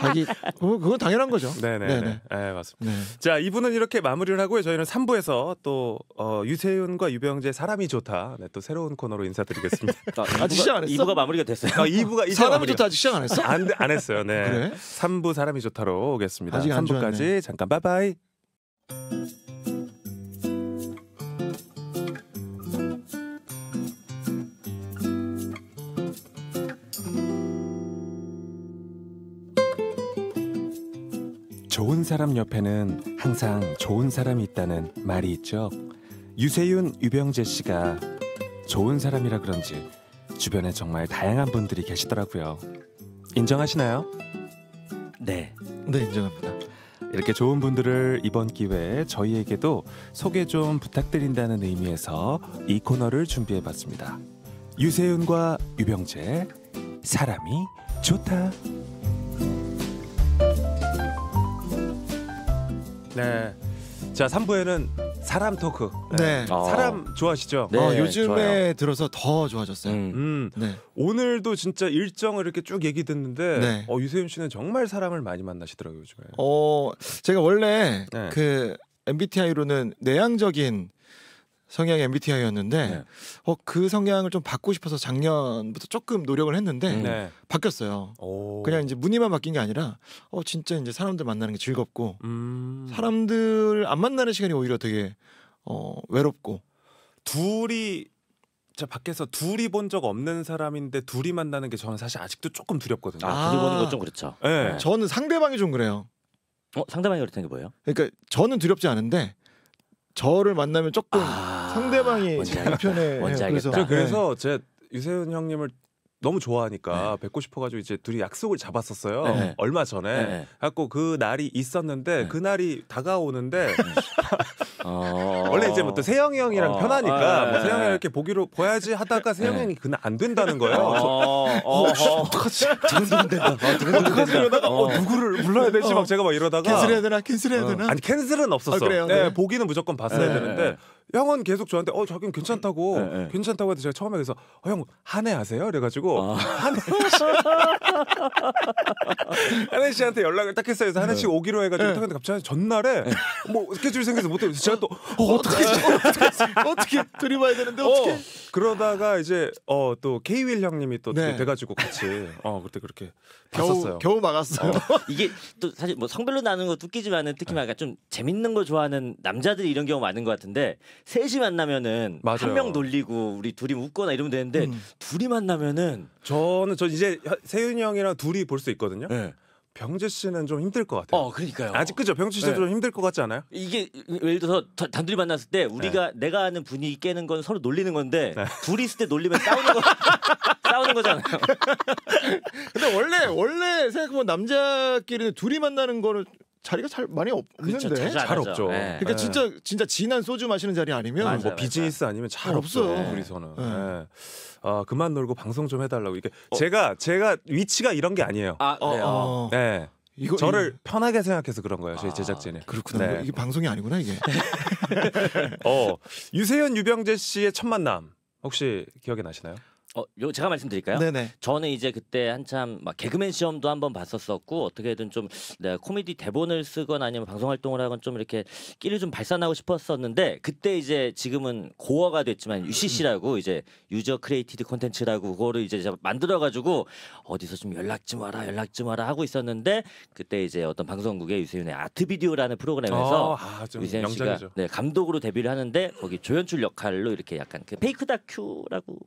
자기 그건 당연한 거죠. 네네. 네네. 네, 맞습니다. 네. 자, 이분은 이렇게 마무리를 하고요. 저희는 3부에서 또 어, 유세윤과 유병재 사람이 좋다. 네, 또 새로운 코너로 인사드리겠습니다. 아, 아 아직 시작 안 했어? 2부가 마무리가 됐어요. 아, 2부가 이제 사람이 마무리가... 좋다 아직 시작 안 했어? 안, 안 했어요. 네. 그래? 3부 사람이 좋다로 오겠습니다. 아직 3부까지 잠깐 바이바이. 좋은 사람 옆에는 항상 좋은 사람이 있다는 말이 있죠. 유세윤, 유병재 씨가 좋은 사람이라 그런지 주변에 정말 다양한 분들이 계시더라고요. 인정하시나요? 네. 네, 인정합니다. 이렇게 좋은 분들을 이번 기회에 저희에게도 소개 좀 부탁드린다는 의미에서 이 코너를 준비해 봤습니다. 유세윤과 유병재, 사람이 좋다. 네. 자, 3부에는 사람 토크. 네. 어. 사람 좋아하시죠? 네, 어, 요즘에 좋아요. 들어서 더 좋아졌어요. 음. 음. 네. 오늘도 진짜 일정을 이렇게 쭉 얘기 듣는데 네. 어, 유세윤 씨는 정말 사람을 많이 만나시더라고요, 요즘에. 어, 제가 원래 네. 그 MBTI로는 내향적인 성향이 MBTI였는데 네. 어, 그 성향을 좀받고 싶어서 작년부터 조금 노력을 했는데 음. 네. 바뀌었어요. 오. 그냥 이제 무늬만 바뀐 게 아니라 어 진짜 이제 사람들 만나는 게 즐겁고 음. 사람들 안 만나는 시간이 오히려 되게 어 외롭고 둘이 자 밖에서 둘이 본 적 없는 사람인데 둘이 만나는 게 저는 사실 아직도 조금 두렵거든요. 아, 아. 둘이 보는 건좀 그렇죠. 네. 네. 저는 상대방이 좀 그래요. 어 상대방이 그렇다는 게 뭐예요? 그러니까 저는 두렵지 않은데 저를 만나면 조금 아. 상대방이 불편해. 그래서 저 그래서 네. 제 유세윤 형님을 너무 좋아하니까 네. 뵙고 싶어가지고 이제 둘이 약속을 잡았었어요. 네. 얼마 전에. 네. 갖고 그 날이 있었는데 네. 그 날이 다가오는데 네. 어... 원래 이제 뭐 또 세영이 형이랑 어... 편하니까 아, 뭐 세영이 형 이렇게 보기로 보야지 하다가 세영이 형이 그날 안 된다는 거예요. 어. 어. 뭐 어. 어떡하지? 어떡하지? 이러다가 어, 누구를 불러야 되지? 막 제가 막 이러다가 캔슬해야 되나? 캔슬해야 되나? 아니 캔슬은 없었어. 아, 그래요? 네, 보기는 무조건 봤어야 되는데 형은 계속 저한테 어 자기는 괜찮다고 네, 네. 괜찮다고 해서 제가 처음에 그래서 어형 한해 하세요 그래가지고 아. 한해 씨 한해 씨한테 연락을 딱 했어요 그래서 한해 씨 네. 오기로 해가지고 예. 근데 갑자기 전날에 뭐 스케줄 생겨서 못해서 제가 또 어, 어떻게 어떻게 들이봐야 되는데 어떻게 그러다가 이제 어 또 케이윌 형님이 또 네. 돼가지고 같이 어 그때 그렇게 겨우, 봤었어요. 겨우 막았어요. 어. 이게 또 사실 뭐 성별로 나는 것도 끼지만은 특히 네. 막좀 재밌는 거 좋아하는 남자들이 이런 경우 많은 것 같은데 셋이 만나면은 한 명 놀리고 우리 둘이 웃거나 이러면 되는데 음. 둘이 만나면은 저는 저 이제 세윤이 형이랑 둘이 볼 수 있거든요. 네. 병재 씨는 좀 힘들 것 같아요. 어, 그러니까요. 아직 그죠? 병재 씨도 네. 좀 힘들 것 같지 않아요? 이게 예를 들어서 단둘이 만났을 때 우리가 네. 내가 아는 분이기 깨는 건 서로 놀리는 건데 네. 둘이 있을 때 놀리면 싸우는 거 싸우는 거잖아요. 근데 원래 원래 생각해보면 남자끼리는 둘이 만나는 거는 자리가 잘 많이 없는데 그쵸, 잘 없죠. 네. 그러니까 네. 진짜 진짜 진한 소주 마시는 자리 아니면 맞아뭐 비즈니스 맞아 아니면 잘 없어요. 네. 우리서는. 네. 아 그만 놀고 방송 좀 해달라고. 이게 어. 제가 제가 위치가 이런 게 아니에요. 아, 어, 네. 어. 네. 이거 저를 이... 편하게 생각해서 그런 거예요. 저희 아, 제작진이. 그렇구나. 네. 이게 방송이 아니구나 이게. 어 유세현 유병재 씨의 첫 만남 혹시 기억이 나시나요? 어, 제가 말씀드릴까요? 네네. 저는 이제 그때 한참 막 개그맨 시험도 한번 봤었었고 어떻게든 좀 네, 코미디 대본을 쓰건 아니면 방송 활동을 하건 좀 이렇게 끼를 좀 발산하고 싶었었는데 그때 이제 지금은 고어가 됐지만 UCC라고 이제 유저 크리에이티드 콘텐츠라고 그거를 이제 제가 만들어 가지고 어디서 좀 연락 좀 와라 연락 좀 와라 하고 있었는데 그때 이제 어떤 방송국의 유세윤의 아트 비디오라는 프로그램에서 어, 아, 아, 유세윤 씨가 네, 감독으로 데뷔를 하는데 거기 조연출 역할로 이렇게 약간 그 페이크 다큐라고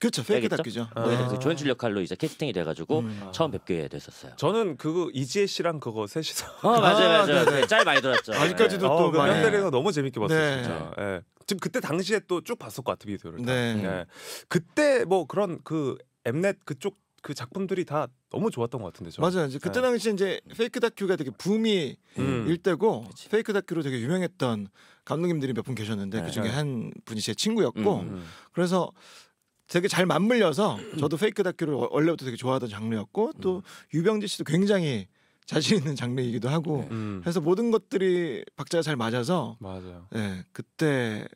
그렇죠. 페 해야겠죠. 닦이죠. 어, 네, 아. 그 조연출 역할로 이제 캐스팅이 돼가지고 음. 처음 뵙게 됐었어요. 저는 그거 이지혜 씨랑 그거 셋이서. 어 맞아요 맞아요. 아, 네, 네. 네, 네, 짤 많이 돌았죠. 아직까지도 네. 또 어, 그 현대에서 어, 너무 재밌게 봤어요 네. 진짜. 네. 지금 그때 당시에 또 쭉 봤을 것 같아 비디오를. 네. 네. 그때 뭐 그런 그 엠넷 그쪽 그 작품들이 다 너무 좋았던 것 같은데 저 맞아요. 이제 그때 예. 당시 이제 페이크 다큐가 되게 붐이 음. 일때고 그치. 페이크 다큐로 되게 유명했던 감독님들이 몇 분 계셨는데 네. 그 중에 한 분이 제 친구였고 음. 음. 그래서 되게 잘 맞물려서 저도 페이크 다큐를 어, 원래부터 되게 좋아하던 장르였고 음. 또 유병재 씨도 굉장히 자신 있는 장르이기도 하고 네. 해서 음. 모든 것들이 박자가 잘 맞아서 맞아요. 네, 그때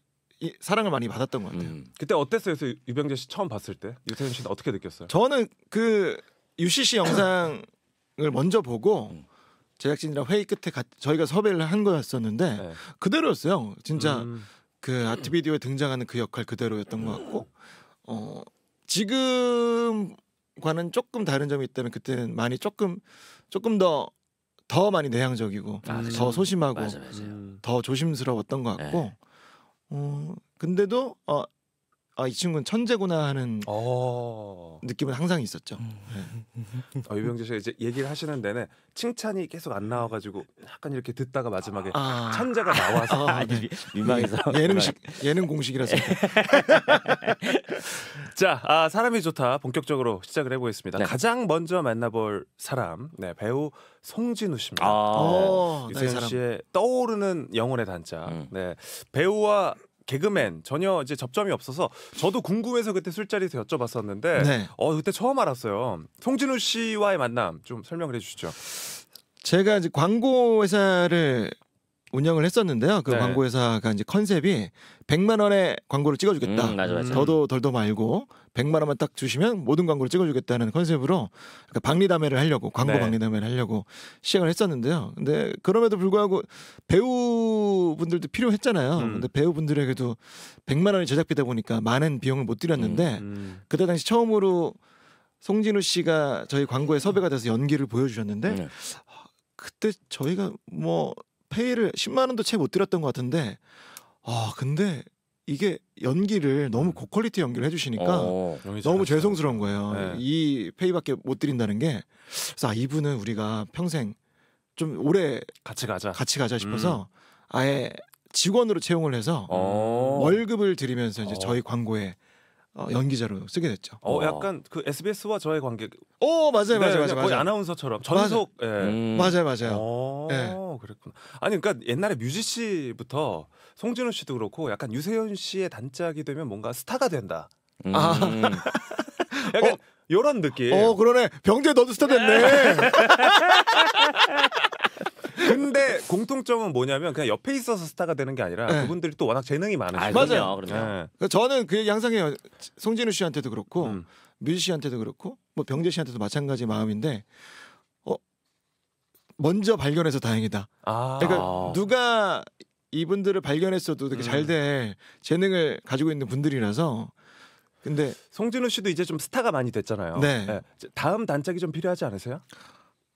이, 사랑을 많이 받았던 것 같아요. 음. 그때 어땠어요? 그래서 유병재 씨 처음 봤을 때 유태현 씨는 어떻게 느꼈어요? 저는 그 UCC 영상을 먼저 보고 음. 제작진이랑 회의 끝에 가, 저희가 섭외를 한 거였었는데 네. 그대로였어요. 진짜 음. 그 아트비디오에 등장하는 그 역할 그대로였던 것 같고 어 지금과는 조금 다른 점이 있다면 그때는 많이 조금 조금 더더 더 많이 내향적이고 아, 그렇죠. 더 소심하고 맞아, 음. 더 조심스러웠던 것 같고 네. 어 근데도 어, 아, 이 친구는 천재구나 하는 오. 어. 느낌은 항상 있었죠. 음. 네. 어, 유병재 씨가 이제 얘기를 하시는 내내 칭찬이 계속 안 나와가지고 약간 이렇게 듣다가 마지막에 아. 천재가 나와서 아, 네. 민망해서 예능식 예능 공식이라서 자, 아, 사람이 좋다 본격적으로 시작을 해보겠습니다. 네. 가장 먼저 만나볼 사람, 네, 배우 송진우 씨입니다. 아~ 네, 네. 네 유세윤 씨의 떠오르는 영혼의 단짝. 음. 네, 배우와 개그맨 전혀 이제 접점이 없어서 저도 궁금해서 그때 술자리에서 여쭤봤었는데 네. 어 그때 처음 알았어요. 송진우 씨와의 만남 좀 설명을 해주시죠. 제가 이제 광고 회사를 운영을 했었는데요. 그 네. 광고회사가 이제 컨셉이 100만 원에 광고를 찍어주겠다. 음, 맞아, 맞아. 더도 덜도 말고 100만 원만 딱 주시면 모든 광고를 찍어주겠다는 컨셉으로 그 박리담회를 하려고 광고 네. 박리담회를 하려고 시작을 했었는데요. 근데 그럼에도 불구하고 배우분들도 필요했잖아요. 음. 근데 배우분들에게도 100만 원이 제작비다 보니까 많은 비용을 못드렸는데 음, 음, 그때 당시 처음으로 송진우 씨가 저희 광고에 섭외가 돼서 연기를 보여주셨는데 네. 그때 저희가 뭐 페이를 10만 원도 채 못 드렸던 것 같은데 아 근데 이게 연기를 너무 고퀄리티 연기를 해주시니까 어, 어. 너무 그렇죠. 죄송스러운 거예요. 네. 이 페이밖에 못 드린다는 게 그래서 아, 이분은 우리가 평생 좀 오래 같이 가자 같이 가자 싶어서 음. 아예 직원으로 채용을 해서 어. 월급을 드리면서 이제 어. 저희 광고에 어, 연기자로 쓰게 됐죠. 어, 아. 약간 그 SBS와 저의 관계. 어, 맞아요, 네, 맞아요, 맞아요. 거의 맞아요. 아나운서처럼 전속. 맞아 예. 음. 맞아요. 맞아요. 어, 예. 그랬구나. 아니 그러니까 옛날에 뮤지 씨부터 송진우 씨도 그렇고 약간 유세윤 씨의 단짝이 되면 뭔가 스타가 된다. 음. 아. 약간 어? 요런 느낌. 어 그러네. 병재 너도 스타 됐네. 근데 공통점은 뭐냐면 그냥 옆에 있어서 스타가 되는 게 아니라 네. 그분들이 또 워낙 재능이 많으시죠. 아, 맞아요. 그러면 네. 저는 그 얘기 항상 해요. 송진우 씨한테도 그렇고 음. 뮤지 씨한테도 그렇고 뭐 병재 씨한테도 마찬가지 마음인데 어 먼저 발견해서 다행이다. 아. 그러니까 누가 이분들을 발견했어도 되게 잘돼 음. 재능을 가지고 있는 분들이라서 근데 송진우 씨도 이제 좀 스타가 많이 됐잖아요. 네. 네. 다음 단짝이 좀 필요하지 않으세요?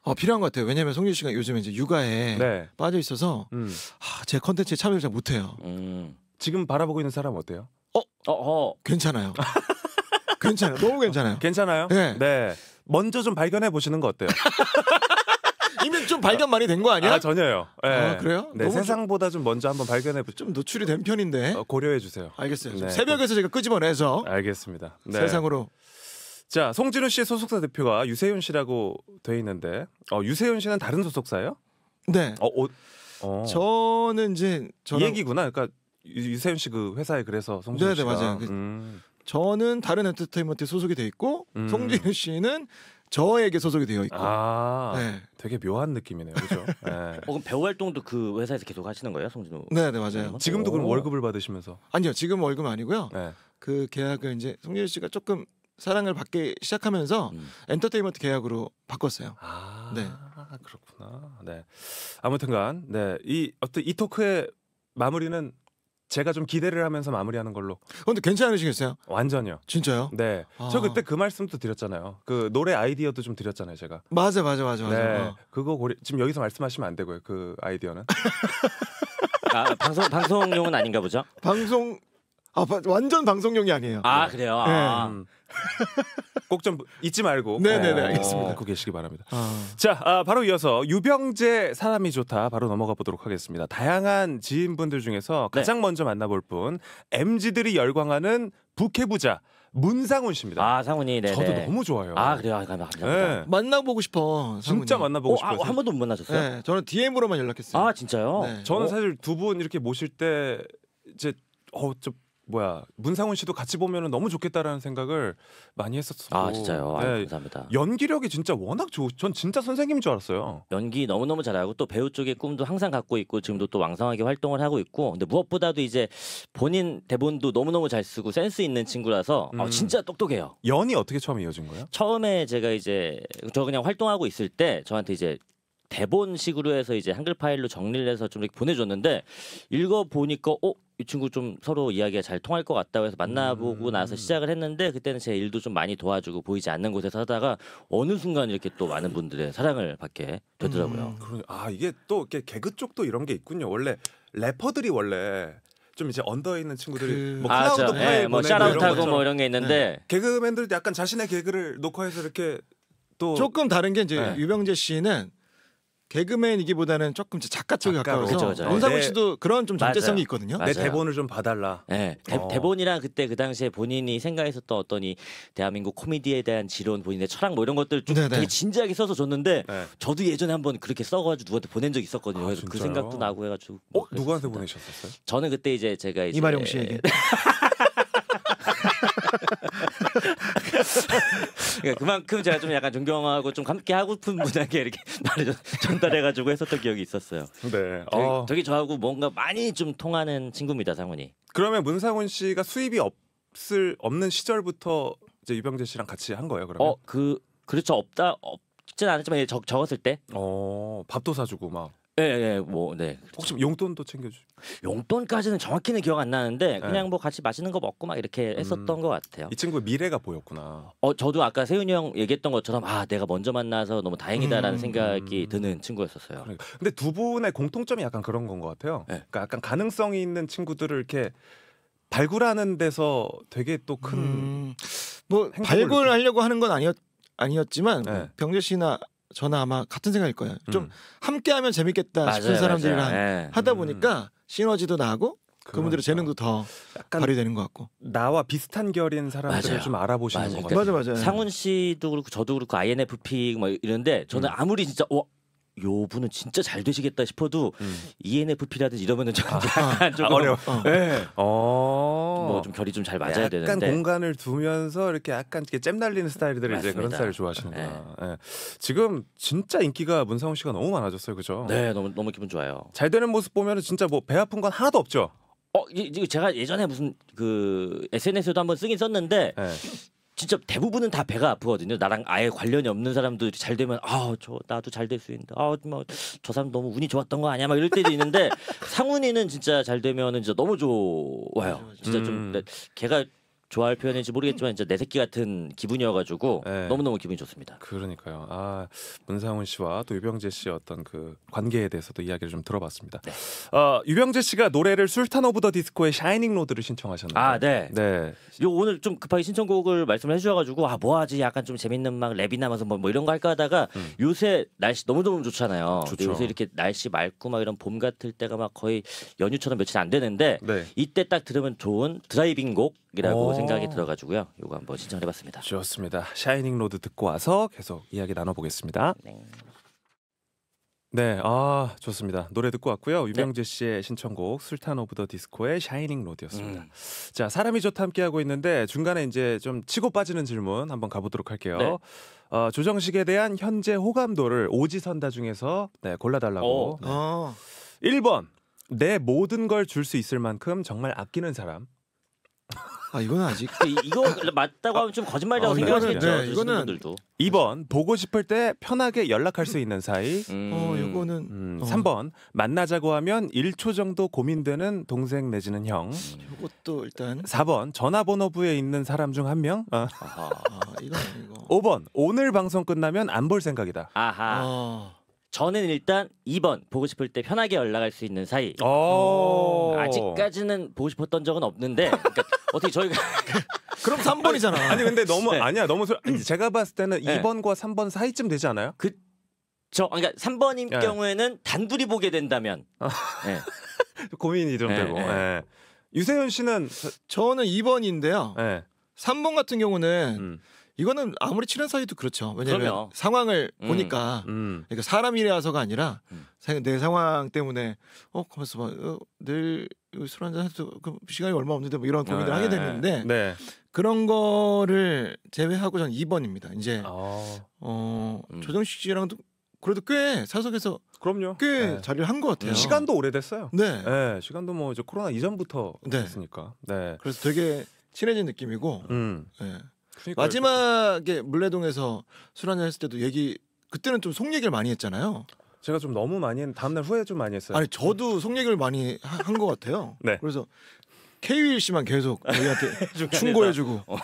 어, 필요한 것 같아요. 왜냐하면 송유 씨가 요즘에 이제 육아에 네. 빠져 있어서 음. 아, 제 컨텐츠에 참여를 잘 못해요. 음. 지금 바라보고 있는 사람 어때요? 어, 어, 어. 괜찮아요. 괜찮아요. 너무 괜찮아요. 괜찮아요? 네. 네. 먼저 좀 발견해 보시는 거 어때요? 이미 좀 발견 많이 된 거 아니야? 아, 전혀요. 네. 아, 그래요? 네, 세상보다 좀 먼저 한번 발견해 보죠. 좀 노출이 된 편인데 어, 고려해 주세요. 알겠어요. 네. 새벽에서 제가 끄집어내서 알겠습니다. 네. 세상으로 자, 송진우 씨의 소속사 대표가 유세윤 씨라고 돼 있는데, 어, 유세윤 씨는 다른 소속사예요? 네. 어, 어, 어. 저는 이제 이 저랑 얘기구나. 그러니까 유- 세윤씨그 회사에 그래서 송진우 네네, 네, 씨가 맞아요. 그 음. 저는 다른 엔터테인먼트에 소속이 돼 있고 음. 송진우 씨는 저에게 소속이 되어 있고. 아, 네. 되게 묘한 느낌이네요, 그죠 네. 어, 그 배우 활동도 그 회사에서 계속 하시는 거예요, 송진우? 네, 네 맞아요. 네. 지금도 그럼 월급을 받으시면서 아니요 지금 월급 아니고요. 네. 그 계약을 이제 송진우 씨가 조금 사랑을 받기 시작하면서 음. 엔터테인먼트 계약으로 바꿨어요. 아, 네. 그렇구나. 네. 아무튼간 네. 이 어떤 이 토크의 마무리는 제가 좀 기대를 하면서 마무리하는 걸로. 근데 괜찮으시겠어요? 완전요. 진짜요? 네. 아. 저 그때 그 말씀도 드렸잖아요. 그 노래 아이디어도 좀 드렸잖아요, 제가. 맞아, 맞아, 맞아, 맞아. 네. 어. 그거 고려... 지금 여기서 말씀하시면 안 되고요. 그 아이디어는. 아, 방송 방송용은 아닌가 보죠? 방송 아 바, 완전 방송용이 아니에요. 아 그래요. 네. 아. 음. 꼭좀 잊지 말고 네네네 어, 알겠습니다. 갖고 계시기 바랍니다. 아... 자 아, 바로 이어서 유병재 사람이 좋다 바로 넘어가 보도록 하겠습니다. 다양한 지인분들 중에서 네. 가장 네. 먼저 만나볼 분 MZ들이 열광하는 부캐부자 문상훈 씨입니다. 아 상훈이 네. 저도 너무 좋아요. 아 그래요, 아, 감사합니다. 네. 만나보고 싶어. 상훈이. 진짜 만나보고 어, 싶어요. 아, 한 번도 못 만나셨어요? 네, 저는 DM으로만 연락했어요. 아 진짜요? 네. 저는 어? 사실 두 분 이렇게 모실 때 이제 어좀 뭐야 문상훈 씨도 같이 보면 너무 좋겠다라는 생각을 많이 했었어요. 아 진짜요. 네, 아유, 감사합니다. 연기력이 진짜 워낙 좋. 으전 진짜 선생님인 줄 알았어요. 연기 너무 너무 잘하고 또 배우 쪽의 꿈도 항상 갖고 있고 지금도 또 왕성하게 활동을 하고 있고 근데 무엇보다도 이제 본인 대본도 너무 너무 잘 쓰고 센스 있는 친구라서 아, 음. 아, 진짜 똑똑해요. 연이 어떻게 처음 이어진 거예요? 처음에 제가 이제 저 그냥 활동하고 있을 때 저한테 이제 대본식으로 해서 이제 한글 파일로 정리를 해서 좀 이렇게 보내줬는데 읽어 보니까 어이 친구 좀 서로 이야기가 잘 통할 것 같다고 해서 만나보고 음. 나서 시작을 했는데 그때는 제 일도 좀 많이 도와주고 보이지 않는 곳에서 하다가 어느 순간 이렇게 또 많은 분들의 사랑을 받게 되더라고요. 음, 그러- 아 이게 또 이렇게 개그 쪽도 이런 게 있군요. 원래 래퍼들이 원래 좀 이제 언더에 있는 친구들이 그- 뭐 아, 저, 클라우드 파일 예, 뭐 샤라웃하고 뭐 이런 게 있는데 네. 개그맨들도 약간 자신의 개그를 녹화해서 이렇게 또 조금 다른 게 이제 네. 유병재 씨는 개그맨이기보다는 조금 작가 쪽에 가까워서그상훈 그렇죠, 그렇죠. 네. 씨도 그런 좀아요 존재성이 있거든요. 맞아요. 대본을 좀 봐달라. 예, 대, 어. 본이랑 그때 그 당시에 본인이 생각했었던 어떤 이 대한민국 코미디에 대한 지론 본인의 철학 뭐 이런 것들 좀 네, 되게 진지하게 써서 줬는데 네. 저도 예전에 한번 그렇게 써가지고 누구한테 보낸 적 있었거든요. 아, 그래서 그 생각도 나고 해가지고 어 뭐 누구한테 보내셨었어요? 저는 그때 이제 제가 이제 이마령 씨에게 그러니까 그만큼 제가 좀 약간 존경하고 좀 함께 하고픈 분에게 이렇게 말을 전달해가지고 했었던 기억이 있었어요. 네. 되게, 어. 되게 저하고 뭔가 많이 좀 통하는 친구입니다, 상훈이. 그러면 문상훈 씨가 수입이 없을 없는 시절부터 이제 유병재 씨랑 같이 한 거예요, 그러면? 어, 그 그렇죠. 없다 없진 않았지만 적, 적었을 때. 어, 밥도 사주고 막. 예, 예, 뭐, 네. 혹시 용돈도 챙겨주? 용돈까지는 정확히는 기억 안 나는데 네. 그냥 뭐 같이 맛있는 거 먹고 막 이렇게 음. 했었던 음. 것 같아요. 이 친구의 미래가 보였구나. 어, 저도 아까 세윤이 형 얘기했던 것처럼 아, 내가 먼저 만나서 너무 다행이다라는 음. 생각이 드는 친구였었어요. 그러니까. 근데 두 분의 공통점이 약간 그런 건것 같아요. 네. 그러니까 약간 가능성이 있는 친구들을 이렇게 발굴하는 데서 되게 또 큰뭐 음. 뭐 발굴하려고 하는 건 아니었 아니었지만 네. 병재 씨나 저는 아마 같은 생각일 거예요. 음. 좀 함께하면 재밌겠다 맞아요, 싶은 사람들이랑 네. 하다 음. 보니까 시너지도 나고 그분들의 그러니까. 재능도 더 발휘되는 것 같고 나와 비슷한 결인 사람들을 맞아요. 좀 알아보시는 거같요 맞아 맞아. 상훈 씨도 그렇고 저도 그렇고 INFP 막 이런데 저는 음. 아무리 진짜 어, 요 분은 진짜 잘 되시겠다 싶어도 음. ENFP라든지 이러면은 좀 아, 약간 아, 어. 네. 어. 어. 뭐 좀 어려워. 네. 뭐좀 결이 좀 잘 맞아야 약간 되는데 약간 공간을 두면서 이렇게 약간 이렇게 잼 날리는 스타일들을 맞습니다. 이제 그런 스타일을 좋아하시는구나. 네. 네. 지금 진짜 인기가 문상훈 씨가 너무 많아졌어요, 그죠? 네, 너무 너무 기분 좋아요. 잘 되는 모습 보면은 진짜 뭐 배 아픈 건 하나도 없죠. 어, 이, 제가 예전에 무슨 그 s n s 에 한번 쓰긴 썼는데 네. 진짜 대부분은 다 배가 아프거든요. 나랑 아예 관련이 없는 사람들잘 되면 아저 나도 잘 될 수 있는데 아뭐저 사람 너무 운이 좋았던 거 아니야 막 이럴 때도 있는데 상훈이는 진짜 잘 되면은 진짜 너무 좋아요. 진짜 좀 음. 네, 걔가 좋아할 표현인지 모르겠지만 이제 내 새끼 같은 기분이어가지고 네. 너무너무 기분이 좋습니다. 그러니까요. 아 문상훈 씨와 또 유병재 씨의 어떤 그 관계에 대해서도 이야기를 좀 들어봤습니다. 네. 어, 유병재 씨가 노래를 술탄 오브 더 디스코의 샤이닝 로드를 신청하셨는데 아 네. 네. 요 오늘 좀 급하게 신청곡을 말씀해 을 주셔가지고 아 뭐하지 약간 좀 재밌는 막 랩이나 뭐, 뭐, 뭐 이런 거 할까 하다가 음. 요새 날씨 너무너무 좋잖아요. 좋죠. 요새 이렇게 날씨 맑고 막 이런 봄 같을 때가 막 거의 연휴처럼 며칠 안 되는데 네. 이때 딱 들으면 좋은 드라이빙 곡 어. 이라고 생각이 들어가지고요. 이거 한번 신청해봤습니다. 좋습니다. 샤이닝 로드 듣고 와서 계속 이야기 나눠보겠습니다. 네. 네, 아 좋습니다. 노래 듣고 왔고요. 네. 유명재 씨의 신청곡 술탄 오브 더 디스코의 샤이닝 로드였습니다. 음. 자, 사람이 좋다 함께 하고 있는데 중간에 이제 좀 치고 빠지는 질문 한번 가보도록 할게요. 네. 어, 조정식에 대한 현재 호감도를 오지선다 중에서 네, 골라달라고. 어. 네. 아. 어. 1번 내 모든 걸 줄 수 있을 만큼 정말 아끼는 사람. 아 이건 아직 이거 맞다고 하면 좀 거짓말이라고 아, 생각하시겠죠. 네, 네 이거는 분들도. 2번 보고 싶을 때 편하게 연락할 수 있는 사이. 음. 어 이거는 음, 3번 어. 만나자고 하면 1초 정도 고민되는 동생 내지는 형. 이것도 음. 일단 4번 전화번호부에 있는 사람 중 한 명. 아 아, 이건 아니 5번 오늘 방송 끝나면 안 볼 생각이다. 아하. 어. 저는 일단 2번 보고 싶을 때 편하게 연락할 수 있는 사이. 오. 어. 음, 아직까지는 보고 싶었던 적은 없는데 그러니까 어떻게 저희가 그럼 3번이잖아. 아니 근데 너무 네. 아니야 너무 소... 아 음. 제가 봤을 때는 네. 2번과 3번 사이쯤 되지 않아요? 그 저, 그러니까 3번인 네. 경우에는 단둘이 보게 된다면 아. 네. 고민이 좀 네, 되고. 네. 유세윤 씨는 저는 2번인데요. 3번 같은 경우는 음. 이거는 아무리 친한 사이도 그렇죠. 왜냐면 하 그럼요. 상황을 음, 보니까 음. 그러니까 사람이라서가 아니라 음. 내 상황 때문에 어 가만있어 봐. 어, 내일 술 한잔 해도 그 시간이 얼마 없는데 뭐 이런 고민을 네. 하게 되는데 네. 그런 거를 제외하고 전 2번입니다. 이제 아. 어 음. 조정식 씨랑도 그래도 꽤 사석에서 그럼요. 꽤 네. 자리를 한 것 같아요. 음. 시간도 오래됐어요. 네. 네. 시간도 뭐 이제 코로나 이전부터 네. 했으니까. 네. 그래서 되게 친해진 느낌이고. 음. 네. 그러니까요. 마지막에 물레동에서 술 한잔 했을 때도 얘기 그때는 좀 속 얘기를 많이 했잖아요. 제가 좀 너무 많이 했, 다음날 후회 좀 많이 했어요. 아니 저도 속 얘기를 많이 한 것 같아요. 네. 그래서 케이윌 씨만 계속 우리한테 충고해주고 어.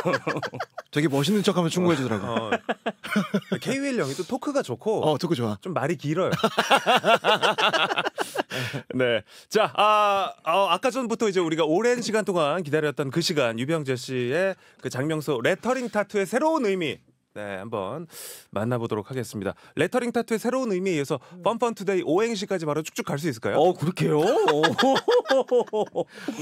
되게 멋있는 척하면 충고해주더라고. 요 어. 케이윌 형이 또 토크가 좋고, 어 토크 좋아. 좀 말이 길어요. 네. 자, 아, 어, 아, 까 전부터 이제 우리가 오랜 시간 동안 기다렸던 그 시간 유병재 씨의 그 장명소 레터링 타투의 새로운 의미 네, 한번 만나보도록 하겠습니다. 레터링 타투의 새로운 의미에 의해서 펀펀 투데이 오행시까지 바로 쭉쭉 갈 수 있을까요? 어, 그렇게요? 어.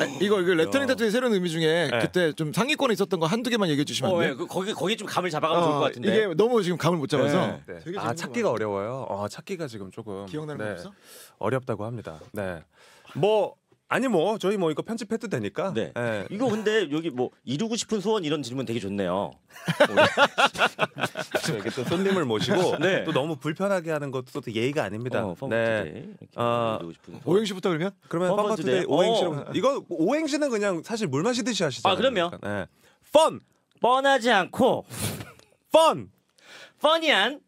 아, 이거 이거 레터링 타투의 새로운 의미 중에 네. 그때 좀 상위권에 있었던 거 한두 개만 얘기해 주시면 안 어, 예, 돼요? 예, 그- 거기 거기 좀 감을 잡아가면 어, 좋을 것 같은데. 이게 너무 지금 감을 못 잡아서 네. 되게 네. 아, 찾기가 거 어려워요. 어, 찾기가 지금 조금 기억나는 거 네. 없어? 어렵다고 합니다. 네. 뭐 아니 뭐 저희 뭐 이거 편집해도 되니까. 네. 예. 이거 근데 여기 뭐 이루고 싶은 소원 이런 질문 되게 좋네요. 이렇게 또 손님을 모시고 네. 또 너무 불편하게 하는 것도 또 예의가 아닙니다. 어, 네. 어, 아, 뭐 오행시부터 그러면? 그러면 펀펀펀데이 오행시로 어. 이거 오행시는 그냥 사실 물 마시듯이 하시죠. 아 그러면 그러니까. 그펀 네. 뻔하지 않고 펀 펀이한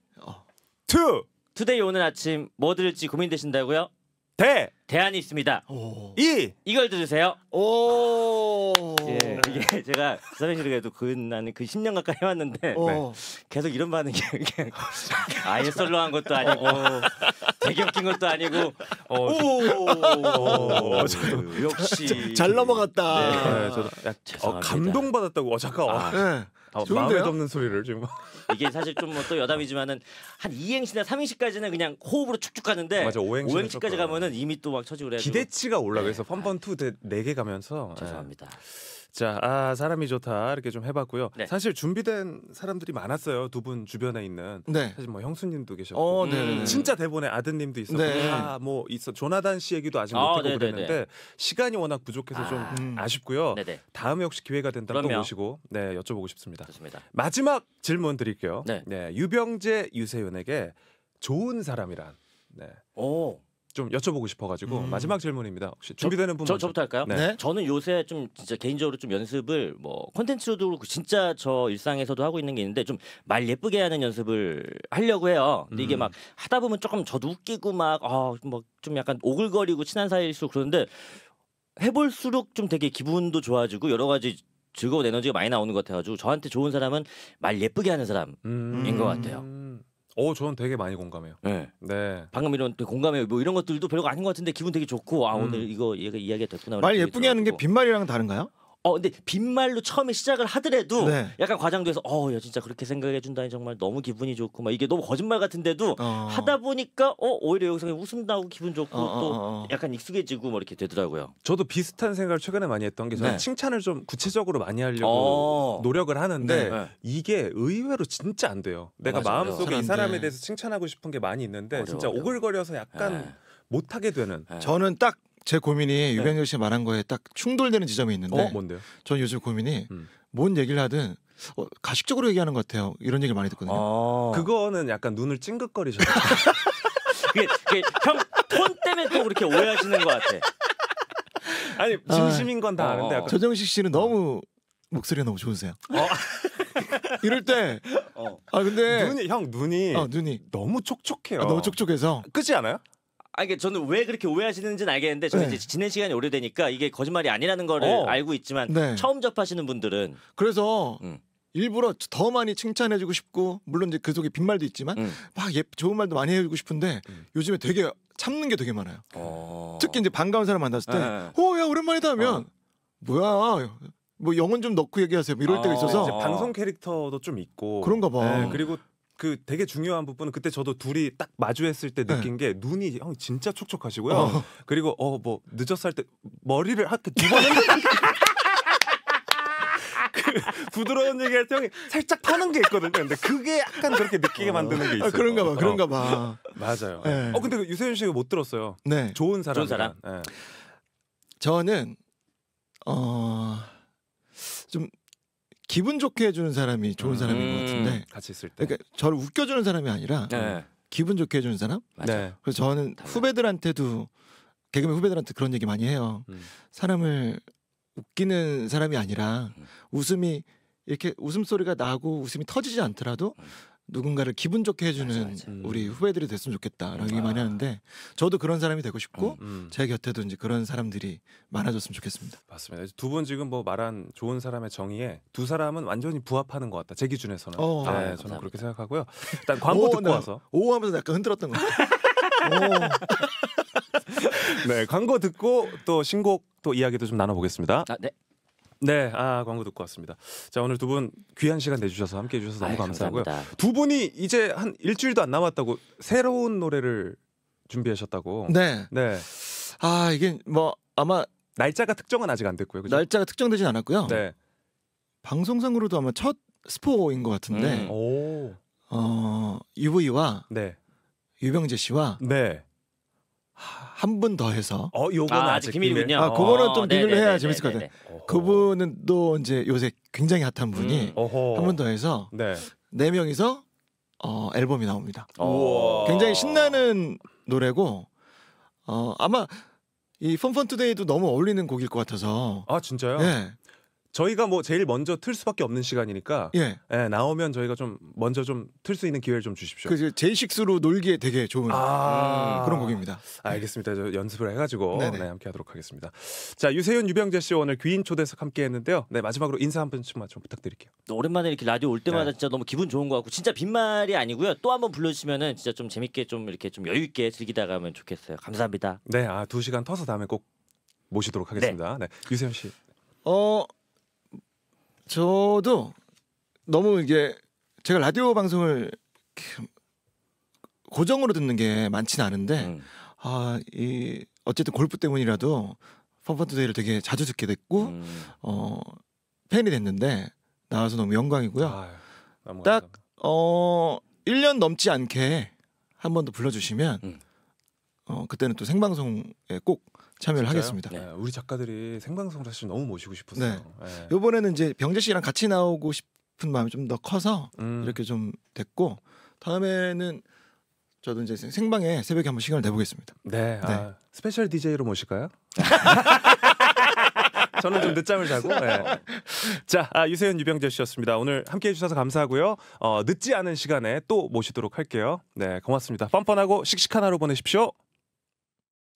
투 투데이 오늘 아침 뭐 들을지 고민되신다고요? 대 대안이 있습니다. 이 이걸 들으세요. 오. 예, 이게 제가 사실 그래도 그 나는 그 10년 가까이 해 왔는데 오. 네. 계속 이런 반응이 아예 솔로한 것도 아니고 되게 웃긴 것도 아니고 어, 오. 오. 역시 잘 넘어갔다. 네. 네, 저도 약- 죄송합니다. 감동받았다고. 어, 잠깐. 어. 네. 어, 마음에 없는 소리를 지금 이게 사실 좀뭐또 여담이지만은 한 2행시나 3행시까지는 그냥 호흡으로 축축 가는데 맞아, 5행시 까지 가면은 이미 또 막 처지고 그래 기대치가 올라 그래서 펀펀 네. 투네개 네 가면서 죄송합니다. 예. 자, 아, 사람이 좋다 이렇게 좀 해봤고요. 네. 사실 준비된 사람들이 많았어요. 두 분 주변에 있는. 네. 사실 뭐 형수님도 계셨고, 어, 네. 네, 네. 음. 진짜 대본에 아드님도 있었고, 네. 아, 뭐 있어. 조나단 씨 얘기도 아직 아, 못하고 네네네. 네. 그랬는데 시간이 워낙 부족해서 아. 좀 아. 음. 아쉽고요. 네네. 다음에 혹시 기회가 된다면 또 모시고 네 여쭤보고 싶습니다. 좋습니다. 마지막 질문 드릴게요. 네, 유병재 유세윤에게 좋은 사람이란. 네. 오. 좀 여쭤보고 싶어가지고 음. 마지막 질문입니다. 혹시 준비되는 분 저, 저, 부터 할까요? 네. 네. 저는 요새 좀 진짜 개인적으로 좀 연습을 뭐 콘텐츠도 로 그렇고 진짜 저 일상에서도 하고 있는 게 있는데 좀 말 예쁘게 하는 연습을 하려고 해요. 근데 음. 이게 막 하다 보면 조금 저도 웃기고 막 아 뭐 좀 약간 오글거리고 친한 사이일수록 그런데 해볼수록 좀 되게 기분도 좋아지고 여러 가지 즐거운 에너지가 많이 나오는 것 같아가지고 저한테 좋은 사람은 말 예쁘게 하는 사람인 음. 것 같아요. 음. 어, 저는 되게 많이 공감해요. 네. 네. 방금 이런 공감해요. 뭐 이런 것들도 별거 아닌 것 같은데 기분 되게 좋고 아 음. 오늘 이거 얘가 이야기가 됐구나. 말 예쁘게 하는 게 빈말이랑 다른가요? 어 근데 빈말로 처음에 시작을 하더라도 네. 약간 과장돼서 어 야 진짜 그렇게 생각해 준다니 정말 너무 기분이 좋고 막 이게 너무 거짓말 같은데도 어. 하다 보니까 어 오히려 여기서 웃음 나고 기분 좋고 어, 어 또 어, 어, 약간 익숙해지고 뭐 이렇게 되더라고요. 저도 비슷한 생각을 최근에 많이 했던 게 저는 네. 칭찬을 좀 구체적으로 많이 하려고 어. 노력을 하는데 네, 네. 이게 의외로 진짜 안 돼요. 내가 맞아 마음속에 이 사람에 대해서 칭찬하고 싶은 게 많이 있는데 어려워, 진짜 오글거려서 약간 네. 못하게 되는. 네. 저는 딱제 고민이 네. 유병렬 씨 말한 거에 딱 충돌되는 지점이 있는데 어? 뭔데요? 전 요즘 고민이 음. 뭔 얘기를 하든 어, 가식적으로 얘기하는 것 같아요. 이런 얘기를 많이 듣거든요. 아~ 그거는 약간 눈을 찡긋거리죠 그게, 그게 형톤 때문에 또 그렇게 오해하시는 것 같아. 아니 아. 진심인 건 다 아, 는데 어. 약간... 조정식 씨는 너무 목소리가 너무 좋으세요. 어? 이럴 때, 어. 아 근데 눈이 형 눈이, 어, 눈이 너무 촉촉해요. 아, 너무 촉촉해서. 끄지 않아요? 아 이게 저는 왜 그렇게 오해하시는지는 알겠는데 저는 네. 이제 지낸 시간이 오래되니까 이게 거짓말이 아니라는 거를 어. 알고 있지만 네. 처음 접하시는 분들은 그래서 음. 일부러 더 많이 칭찬해주고 싶고 물론 이제 그 속에 빈말도 있지만 음. 막 예, 좋은 말도 많이 해주고 싶은데 음. 요즘에 되게 참는 게 되게 많아요. 어. 특히 이제 반가운 사람 만났을 때, 오야 네. 어, 오랜만이다 하면 어. 뭐야 뭐 영혼 좀 넣고 얘기하세요. 뭐 이럴 아, 때가 있어서 어. 방송 캐릭터도 좀 있고 그런가 봐. 네, 그리고 그 되게 중요한 부분은 그때 저도 둘이 딱 마주했을 때 네. 느낀 네. 게 눈이 형 진짜 촉촉하시고요. 어. 그리고 어 뭐 늦었을 때 머리를 한두번 그 했는 그 부드러운 얘기할 때 형이 살짝 터는 게 있거든요. 근데 그게 약간 그렇게 느끼게 어. 만드는 게 아, 있어요. 아, 그런가 봐, 그런가 봐. 어. 맞아요. 네. 어 근데 그 유세윤 씨가 못 들었어요. 네. 좋은 사람. 좋은 사람. 네. 저는 어좀 기분 좋게 해주는 사람이 좋은 사람인 것 음, 같은데 같이 있을 때 그러니까 저를 웃겨주는 사람이 아니라 네. 기분 좋게 해주는 사람. 네. 그래서 저는 후배들한테도 개그맨 후배들한테 그런 얘기 많이 해요. 음. 사람을 웃기는 사람이 아니라 음. 웃음이 이렇게 웃음 소리가 나고 웃음이 터지지 않더라도 음. 누군가를 기분 좋게 해주는 맞아, 맞아. 음. 우리 후배들이 됐으면 좋겠다라고 음. 아. 많이 하는데 저도 그런 사람이 되고 싶고 음, 음. 제 곁에도 이제 그런 사람들이 많아졌으면 좋겠습니다. 맞습니다. 두 분 지금 뭐 말한 좋은 사람의 정의에 두 사람은 완전히 부합하는 것 같다. 제 기준에서는 어, 네, 아, 저는 감사합니다. 그렇게 생각하고요. 일단 광고 오, 듣고 나, 와서 오 하면서 약간 흔들었던 것 같아요. 네 광고 듣고 또 신곡 또 이야기도 좀 나눠보겠습니다. 아, 네. 네, 아 광고 듣고 왔습니다. 자 오늘 두 분 귀한 시간 내주셔서 함께 해주셔서 너무 아유, 감사하고요. 감사합니다. 두 분이 이제 한 일주일도 안 남았다고 새로운 노래를 준비하셨다고. 네. 네. 아 이게 뭐 아마 날짜가 특정은 아직 안 됐고요. 그죠? 날짜가 특정되진 않았고요. 네. 방송상으로도 아마 첫 스포인 것 같은데. 음, 오. 어 UV와 네. 유병재 씨와 네. 한분더 해서 어 요건 아, 아직 비밀이군요. 아 그거는 좀 어, 비밀로 네, 네, 해야 네, 재밌을 것 같아요. 어. 그분은 또 이제 요새 굉장히 핫한 음. 분이 음. 한분 더 해서 네. 네 명이서 어 앨범이 나옵니다. 어. 우 굉장히 신나는 노래고 어 아마 이 펀펀 투데이도 너무 어울리는 곡일 것 같아서 아 진짜요? 네. 저희가 뭐 제일 먼저 틀 수밖에 없는 시간이니까 예. 예 나오면 저희가 좀 먼저 좀 틀 수 있는 기회를 좀 주십시오. 그 제이식스로 놀기에 되게 좋은 아~ 음, 그런 곡입니다. 알겠습니다. 저 연습을 해가지고 네, 네. 네 함께하도록 하겠습니다. 자 유세윤 유병재 씨 오늘 귀인 초대석 함께했는데요. 네 마지막으로 인사 한 번씩만 좀 부탁드릴게요. 오랜만에 이렇게 라디오 올 때마다 네. 진짜 너무 기분 좋은 것 같고 진짜 빈말이 아니고요. 또 한번 불러주시면은 진짜 좀 재밌게 좀 이렇게 좀 여유 있게 즐기다 가면 좋겠어요. 감사합니다. 네아 두 시간 터서 다음에 꼭 모시도록 하겠습니다. 네, 네. 유세윤 씨. 어 저도 너무 이게 제가 라디오 방송을 고정으로 듣는 게 많지는 않은데 음. 아이 어쨌든 골프 때문이라도 펌펀투데이를 되게 자주 듣게 됐고 음. 어 팬이 됐는데 나와서 너무 영광이고요. 딱 어, 1년 넘지 않게 한 번 더 불러주시면 음. 어, 그때는 또 생방송에 꼭 참여를 진짜요? 하겠습니다. 네. 우리 작가들이 생방송을 사실 너무 모시고 싶었어요. 네. 이번에는 네. 이제 병재 씨랑 같이 나오고 싶은 마음이 좀 더 커서 음. 이렇게 좀 됐고 다음에는 저도 이제 생방에 새벽에 한번 시간을 내보겠습니다. 네. 네. 아, 스페셜 DJ로 모실까요? 저는 좀 늦잠을 자고. 네. 자, 아, 유세윤 유병재 씨였습니다. 오늘 함께 해주셔서 감사하고요. 어, 늦지 않은 시간에 또 모시도록 할게요. 네, 고맙습니다. 뻔뻔하고 씩씩한 하루 보내십시오.